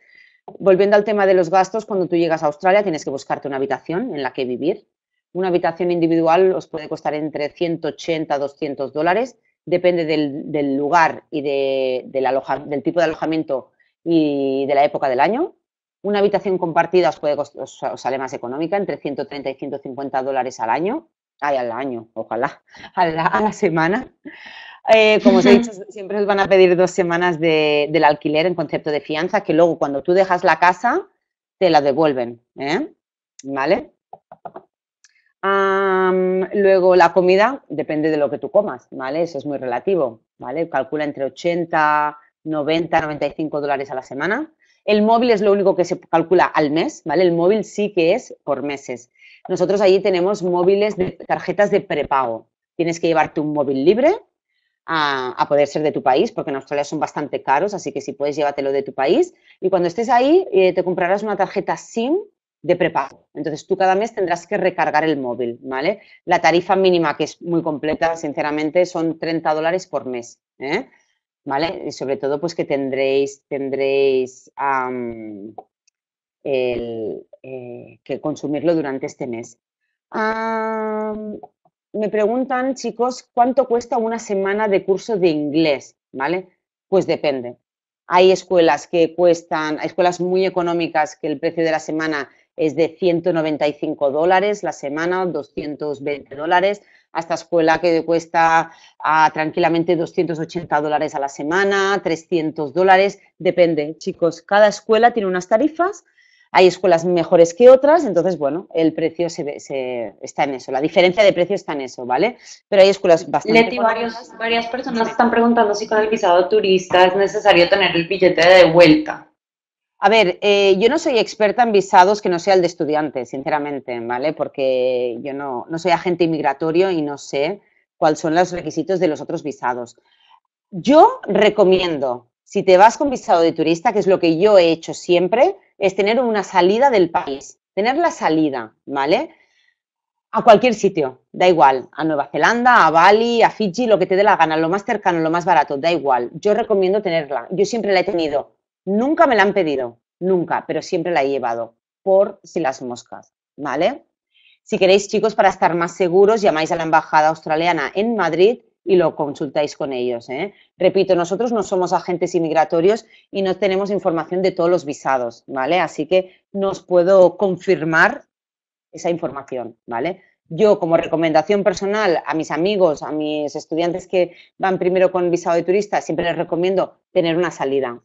volviendo al tema de los gastos, cuando tú llegas a Australia tienes que buscarte una habitación en la que vivir. Una habitación individual os puede costar entre 180 a 200 dólares depende del, lugar y de, del, tipo de alojamiento y de la época del año. Una habitación compartida os, sale más económica, entre 130 y 150 dólares al año. Ay, al año, ojalá, a la, semana. Eh, como os he dicho, siempre os van a pedir dos semanas de, del alquiler en concepto de fianza, que luego cuando tú dejas la casa, te la devuelven. ¿eh? ¿Vale? luego la comida, depende de lo que tú comas, ¿vale? Eso es muy relativo, ¿vale? Calcula entre 80, 90, 95 dólares a la semana. El móvil es lo único que se calcula al mes, ¿vale? El móvil sí que es por meses. Nosotros allí tenemos móviles de tarjetas de prepago. Tienes que llevarte un móvil libre a, poder ser de tu país, porque en Australia son bastante caros, así que si puedes llévatelo de tu país. Y cuando estés ahí, eh, te comprarás una tarjeta SIM de prepago. Entonces tú cada mes tendrás que recargar el móvil, ¿vale? La tarifa mínima, que es muy completa, sinceramente, son 30 dólares por mes, ¿eh? ¿Vale? Y sobre todo, pues que tendréis, tendréis eh, que consumirlo durante este mes. me preguntan, chicos, ¿cuánto cuesta una semana de curso de inglés? ¿Vale? Pues depende. Hay escuelas que cuestan, hay escuelas muy económicas que el precio de la semana es de 195 dólares la semana, 220 dólares, hasta escuela que cuesta ah, tranquilamente 280 dólares a la semana, 300 dólares, depende, chicos, cada escuela tiene unas tarifas, hay escuelas mejores que otras, entonces, bueno, el precio se, está en eso, la diferencia de precio está en eso, ¿vale? Pero hay escuelas bastante... Leti, varias personas están preguntando si con el visado turista es necesario tener el billete de vuelta. A ver, eh, yo no soy experta en visados que no sea el de estudiante, sinceramente, ¿vale? Porque yo no, no soy agente inmigratorio y no sé cuáles son los requisitos de los otros visados. Yo recomiendo, si te vas con visado de turista, que es lo que yo he hecho siempre, es tener una salida del país, tener la salida, ¿vale? A cualquier sitio, da igual, a Nueva Zelanda, a Bali, a Fiji, lo que te dé la gana, lo más cercano, lo más barato, da igual. Yo recomiendo tenerla. Yo siempre la he tenido Nunca me la han pedido, nunca, pero siempre la he llevado, por si las moscas, ¿vale? Si queréis, chicos, para estar más seguros, llamáis a la Embajada Australiana en Madrid y lo consultáis con ellos. ¿eh? Repito, nosotros no somos agentes inmigratorios y no tenemos información de todos los visados, ¿vale? Así que no os puedo confirmar esa información, ¿vale? Yo, como recomendación personal a mis amigos, a mis estudiantes que van primero con visado de turista, siempre les recomiendo tener una salida,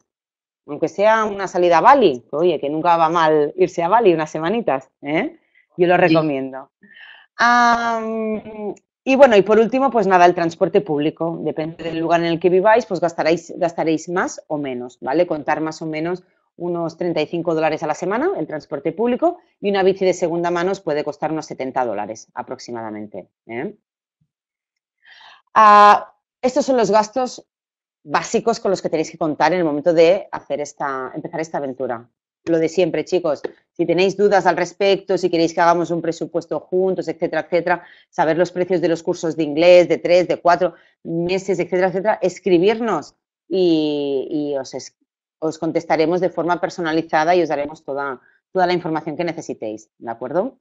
aunque sea una salida a Bali, oye, que nunca va mal irse a Bali unas semanitas, ¿eh? yo lo recomiendo. y bueno, y por último, pues nada, el transporte público. Depende del lugar en el que viváis, pues gastaréis, más o menos, ¿vale? Contar más o menos unos 35 dólares a la semana el transporte público y una bici de segunda mano os puede costar unos 70 dólares aproximadamente. ¿eh? Ah, estos son los gastos básicos con los que tenéis que contar en el momento de hacer esta, empezar esta aventura. Lo de siempre, chicos, si tenéis dudas al respecto, si queréis que hagamos un presupuesto juntos, etcétera, etcétera, saber los precios de los cursos de inglés, de tres, de cuatro meses, etcétera, etcétera, escribirnos y, os, os contestaremos de forma personalizada y os daremos toda, toda la información que necesitéis, ¿de acuerdo?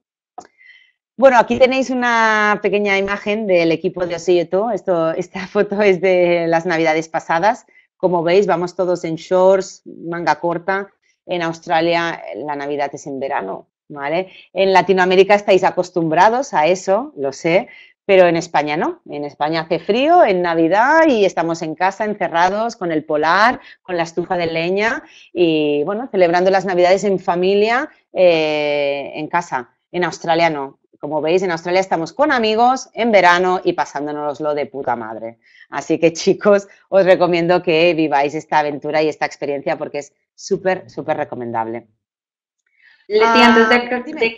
Bueno, aquí tenéis una pequeña imagen del equipo de Osieto. Esto, esta foto es de las navidades pasadas. Como veis, vamos todos en shorts, manga corta. En Australia la Navidad es en verano, ¿vale? En Latinoamérica estáis acostumbrados a eso, lo sé, pero en España no. En España hace frío, en Navidad y estamos en casa encerrados con el polar, con la estufa de leña y, bueno, celebrando las Navidades en familia, eh, en casa. En Australia no como veis, en Australia estamos con amigos en verano y pasándonos lo de puta madre. Así que chicos, os recomiendo que viváis esta aventura y esta experiencia porque es súper, súper recomendable. Leti, ah, antes de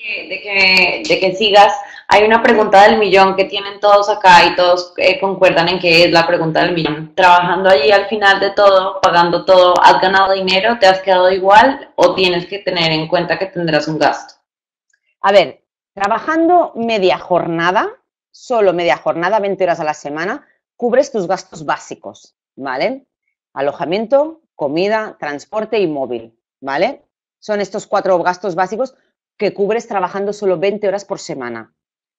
que, sigas, hay una pregunta del millón que tienen todos acá y todos eh, concuerdan en que es la pregunta del millón. Trabajando allí al final de todo, pagando todo, ¿has ganado dinero? ¿Te has quedado igual? ¿O tienes que tener en cuenta que tendrás un gasto? A ver, Trabajando media jornada, solo media jornada, 20 horas a la semana, cubres tus gastos básicos, ¿vale? Alojamiento, comida, transporte y móvil, ¿vale? Son estos cuatro gastos básicos que cubres trabajando solo 20 horas por semana.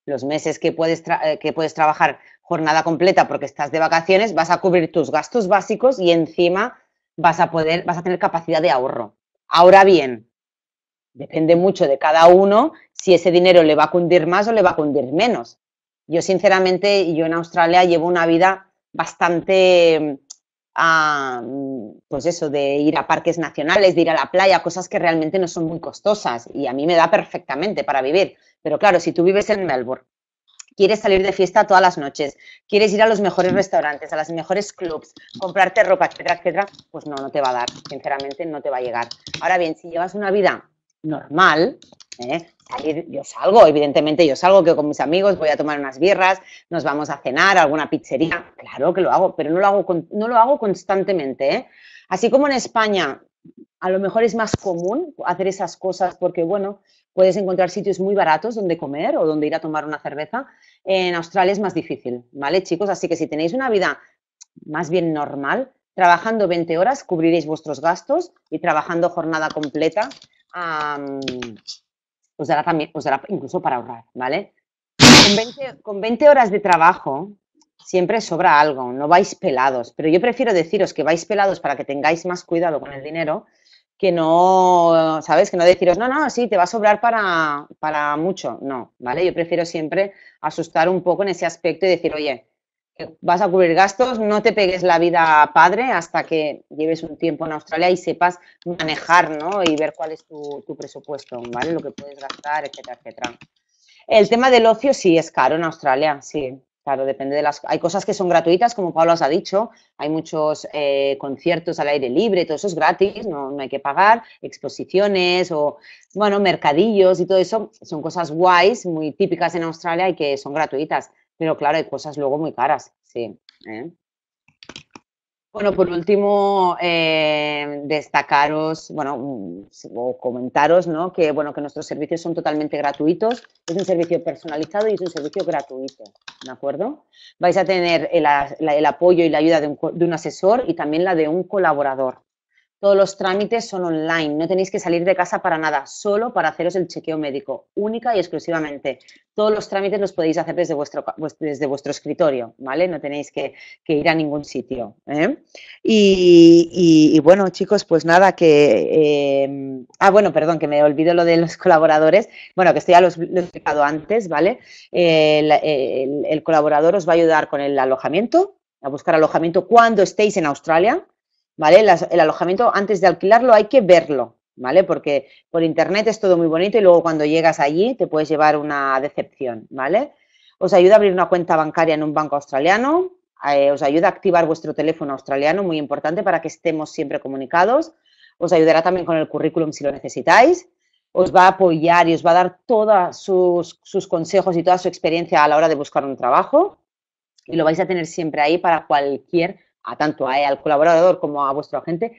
Los meses que puedes, eh, que puedes trabajar jornada completa porque estás de vacaciones, vas a cubrir tus gastos básicos y encima vas a poder, vas a tener capacidad de ahorro. Ahora bien, Depende mucho de cada uno si ese dinero le va a cundir más o le va a cundir menos. Yo, sinceramente, yo en Australia llevo una vida bastante, mm, pues eso, de ir a parques nacionales, de ir a la playa, cosas que realmente no son muy costosas y a mí me da perfectamente para vivir. Pero claro, si tú vives en Melbourne, quieres salir de fiesta todas las noches, quieres ir a los mejores restaurantes, a los mejores clubs, comprarte ropa, etcétera, etcétera, pues no, no te va a dar, sinceramente no te va a llegar. Ahora bien, si llevas una vida normal, ¿eh? yo salgo, evidentemente yo salgo, que con mis amigos, voy a tomar unas birras, nos vamos a cenar, a alguna pizzería, claro que lo hago, pero no lo hago, no lo hago constantemente. ¿eh? Así como en España a lo mejor es más común hacer esas cosas porque, bueno, puedes encontrar sitios muy baratos donde comer o donde ir a tomar una cerveza. En Australia es más difícil, ¿vale, chicos? Así que si tenéis una vida más bien normal, trabajando 20 horas cubriréis vuestros gastos y trabajando jornada completa os, pues dará también, pues incluso para ahorrar, ¿vale? Con 20, horas de trabajo siempre sobra algo, no vais pelados, pero yo prefiero deciros que vais pelados para que tengáis más cuidado con el dinero que no, ¿sabes? Que no deciros, no, no, sí, te va a sobrar para, para mucho. No, ¿vale? Yo prefiero siempre asustar un poco en ese aspecto y decir, oye, vas a cubrir gastos, no te pegues la vida padre hasta que lleves un tiempo en Australia y sepas manejar, ¿no? Y ver cuál es tu, presupuesto, ¿vale? Lo que puedes gastar, etcétera, etcétera. El tema del ocio sí es caro en Australia, sí. Claro, depende de las... Hay cosas que son gratuitas, como Pablo os ha dicho, hay muchos eh, conciertos al aire libre, todo eso es gratis, no, no hay que pagar, exposiciones o, bueno, mercadillos y todo eso, son cosas guays, muy típicas en Australia y que son gratuitas pero claro, hay cosas luego muy caras, sí. ¿eh? Bueno, por último, eh, destacaros, bueno, mm, o comentaros, ¿no? Que, bueno, que nuestros servicios son totalmente gratuitos, es un servicio personalizado y es un servicio gratuito, ¿de acuerdo? Vais a tener el, apoyo y la ayuda de un asesor y también la de un colaborador, todos los trámites son online, no tenéis que salir de casa para nada, solo para haceros el chequeo médico, única y exclusivamente. Todos los trámites los podéis hacer desde vuestro, escritorio, ¿vale? No tenéis que, ir a ningún sitio. ¿eh? Y, bueno, chicos, pues nada, que... Em, ah, bueno, perdón, que me olvido lo de los colaboradores. Bueno, que esto ya lo, he explicado antes, ¿vale? el colaborador os va a ayudar con el alojamiento, a buscar alojamiento cuando estéis en Australia el alojamiento, antes de alquilarlo, hay que verlo, ¿vale? Porque por internet es todo muy bonito y luego cuando llegas allí te puedes llevar una decepción, ¿vale? Os ayuda a abrir una cuenta bancaria en un banco australiano, eh, os ayuda a activar vuestro teléfono australiano, muy importante para que estemos siempre comunicados. Os ayudará también con el currículum si lo necesitáis. Os va a apoyar y os va a dar todos sus, sus consejos y toda su experiencia a la hora de buscar un trabajo. Y lo vais a tener siempre ahí para cualquier a tanto a, eh, al colaborador como a vuestro agente,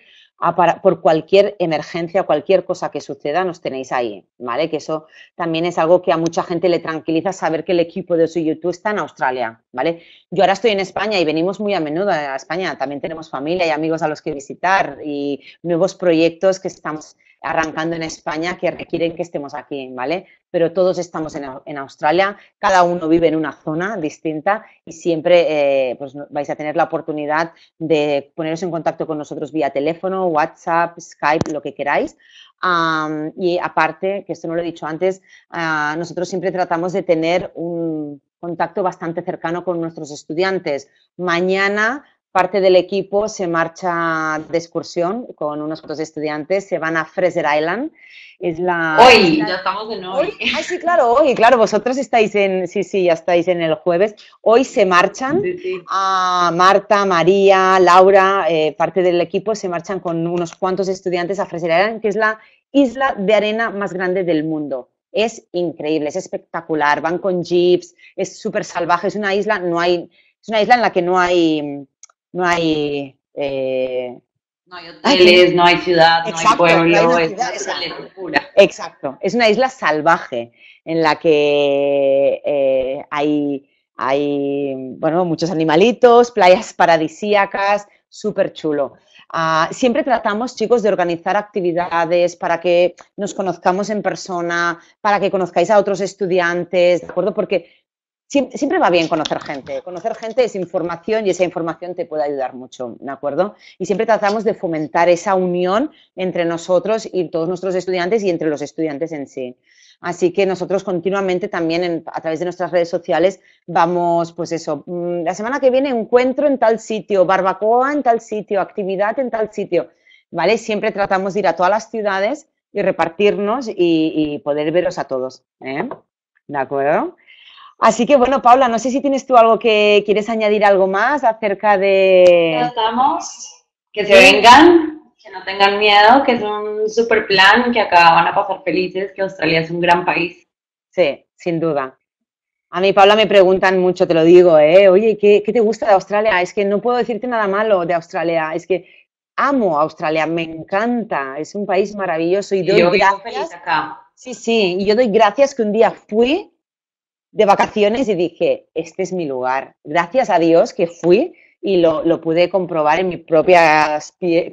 para, por cualquier emergencia, cualquier cosa que suceda, nos tenéis ahí, ¿vale? Que eso también es algo que a mucha gente le tranquiliza saber que el equipo de su YouTube está en Australia, ¿vale? Yo ahora estoy en España y venimos muy a menudo a España, también tenemos familia y amigos a los que visitar y nuevos proyectos que estamos arrancando en España que requieren que estemos aquí, ¿vale? Pero todos estamos en, Australia, cada uno vive en una zona distinta y siempre eh, pues, vais a tener la oportunidad de poneros en contacto con nosotros vía teléfono, WhatsApp, Skype, lo que queráis. y aparte, que esto no lo he dicho antes, ah, nosotros siempre tratamos de tener un contacto bastante cercano con nuestros estudiantes. Mañana Parte del equipo se marcha de excursión con unos cuantos estudiantes, se van a Fraser Island. Es la, hoy, ya estamos de Hoy, sí, claro, hoy, claro, vosotros estáis en, sí, sí, ya estáis en el jueves. Hoy se marchan a Marta, María, Laura, eh, parte del equipo se marchan con unos cuantos estudiantes a Fraser Island, que es la isla de arena más grande del mundo. Es increíble, es espectacular, van con jeeps, es súper salvaje, es una isla, no hay, es una isla en la que no hay no hay... Eh, hoteles, no hay ciudad, no hay pueblo, es una Exacto, es una isla salvaje en la que eh, hay, bueno, muchos animalitos, playas paradisíacas, súper chulo. Ah, siempre tratamos, chicos, de organizar actividades para que nos conozcamos en persona, para que conozcáis a otros estudiantes, ¿de acuerdo? Porque siempre, va bien conocer gente. Conocer gente es información y esa información te puede ayudar mucho, ¿de acuerdo? Y siempre tratamos de fomentar esa unión entre nosotros y todos nuestros estudiantes y entre los estudiantes en sí. Así que nosotros continuamente también a través de nuestras redes sociales vamos, pues eso, mm, la semana que viene encuentro en tal sitio, barbacoa en tal sitio, actividad en tal sitio, ¿vale? Siempre tratamos de ir a todas las ciudades y repartirnos y, poder veros a todos, ¿eh? ¿De acuerdo? Así que bueno, Paula, no sé si tienes tú algo que quieres añadir algo más acerca de. estamos, que se vengan, que no tengan miedo, que es un super plan, que acá van a pasar felices, que Australia es un gran país. Sí, sin duda. A mí, Paula, me preguntan mucho, te lo digo, ¿eh? Oye, ¿qué, te gusta de Australia? Es que no puedo decirte nada malo de Australia, es que amo Australia, me encanta, es un país maravilloso y doy Yo gracias. Sí, sí, y yo doy gracias que un día fui de vacaciones y dije, este es mi lugar. Gracias a Dios que fui y lo, pude comprobar en mi propia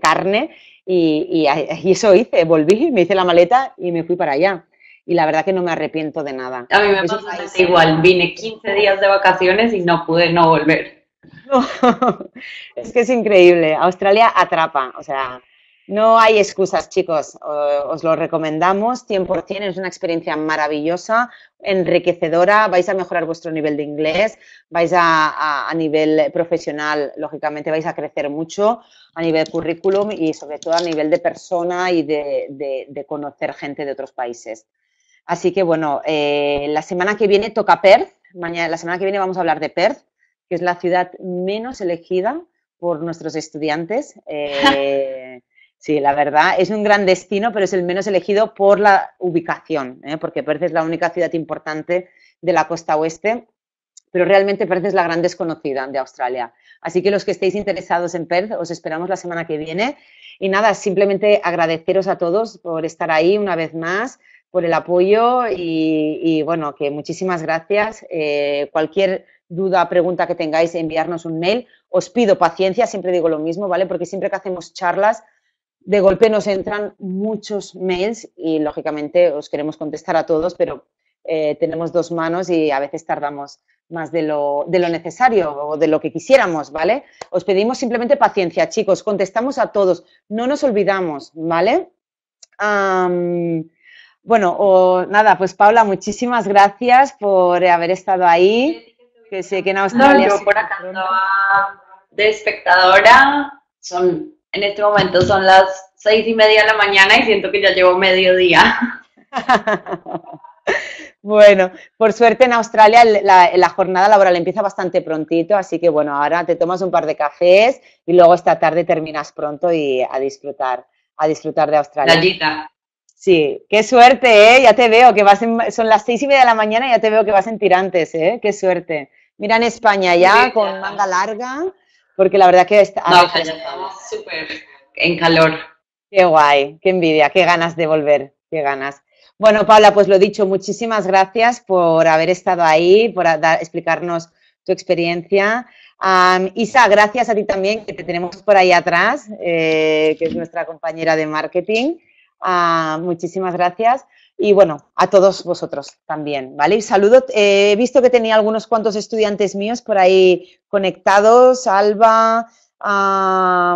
carne y, eso hice, volví, me hice la maleta y me fui para allá. Y la verdad que no me arrepiento de nada. A mí me pasa igual, vine 15 días de vacaciones y no pude no volver. es que es increíble, Australia atrapa, o sea, no hay excusas, chicos. Os lo recomendamos 100%. Es una experiencia maravillosa, enriquecedora. Vais a mejorar vuestro nivel de inglés, vais a, nivel profesional, lógicamente, vais a crecer mucho a nivel currículum y sobre todo a nivel de persona y de, conocer gente de otros países. Así que bueno, eh, la semana que viene toca Perth. Mañana, la semana que viene vamos a hablar de Perth, que es la ciudad menos elegida por nuestros estudiantes. Eh, Sí, la verdad, es un gran destino, pero es el menos elegido por la ubicación, ¿eh? porque Perth es la única ciudad importante de la costa oeste, pero realmente Perth es la gran desconocida de Australia. Así que los que estéis interesados en Perth, os esperamos la semana que viene. Y nada, simplemente agradeceros a todos por estar ahí una vez más, por el apoyo y, bueno, que muchísimas gracias. Eh, cualquier duda, pregunta que tengáis, enviarnos un mail. Os pido paciencia, siempre digo lo mismo, ¿vale? Porque siempre que hacemos charlas, de golpe nos entran muchos mails y lógicamente os queremos contestar a todos, pero eh, tenemos dos manos y a veces tardamos más de lo, necesario o de lo que quisiéramos, ¿vale? Os pedimos simplemente paciencia, chicos, contestamos a todos, no nos olvidamos, ¿vale? bueno, o, nada, pues Paula, muchísimas gracias por haber estado ahí, que sé que en Australia... No, por acá de espectadora, son en este momento son las seis y media de la mañana y siento que ya llevo mediodía. Bueno, por suerte en Australia la, jornada laboral empieza bastante prontito, así que bueno, ahora te tomas un par de cafés y luego esta tarde terminas pronto y a disfrutar, a disfrutar de Australia. Sí, qué suerte, ¿eh? ya te veo que vas son las seis y media de la mañana y ya te veo que vas en tirantes, ¿eh? qué suerte. Mira en España ya con manga larga porque la verdad que está... estamos súper en calor. Qué guay, qué envidia, qué ganas de volver, qué ganas. Bueno, Paula, pues lo dicho, muchísimas gracias por haber estado ahí, por explicarnos tu experiencia. Isa, gracias a ti también, que te tenemos por ahí atrás, eh, que es nuestra compañera de marketing. Ah, muchísimas gracias y bueno, a todos vosotros también, ¿vale? Y saludo, eh, he visto que tenía algunos cuantos estudiantes míos por ahí conectados, Alba,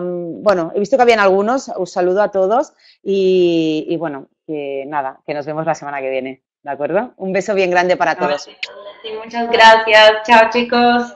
bueno, he visto que habían algunos, os saludo a todos y, bueno, que nada, que nos vemos la semana que viene, ¿de acuerdo? Un beso bien grande para ah, todos. Sí, muchas gracias, chao chicos.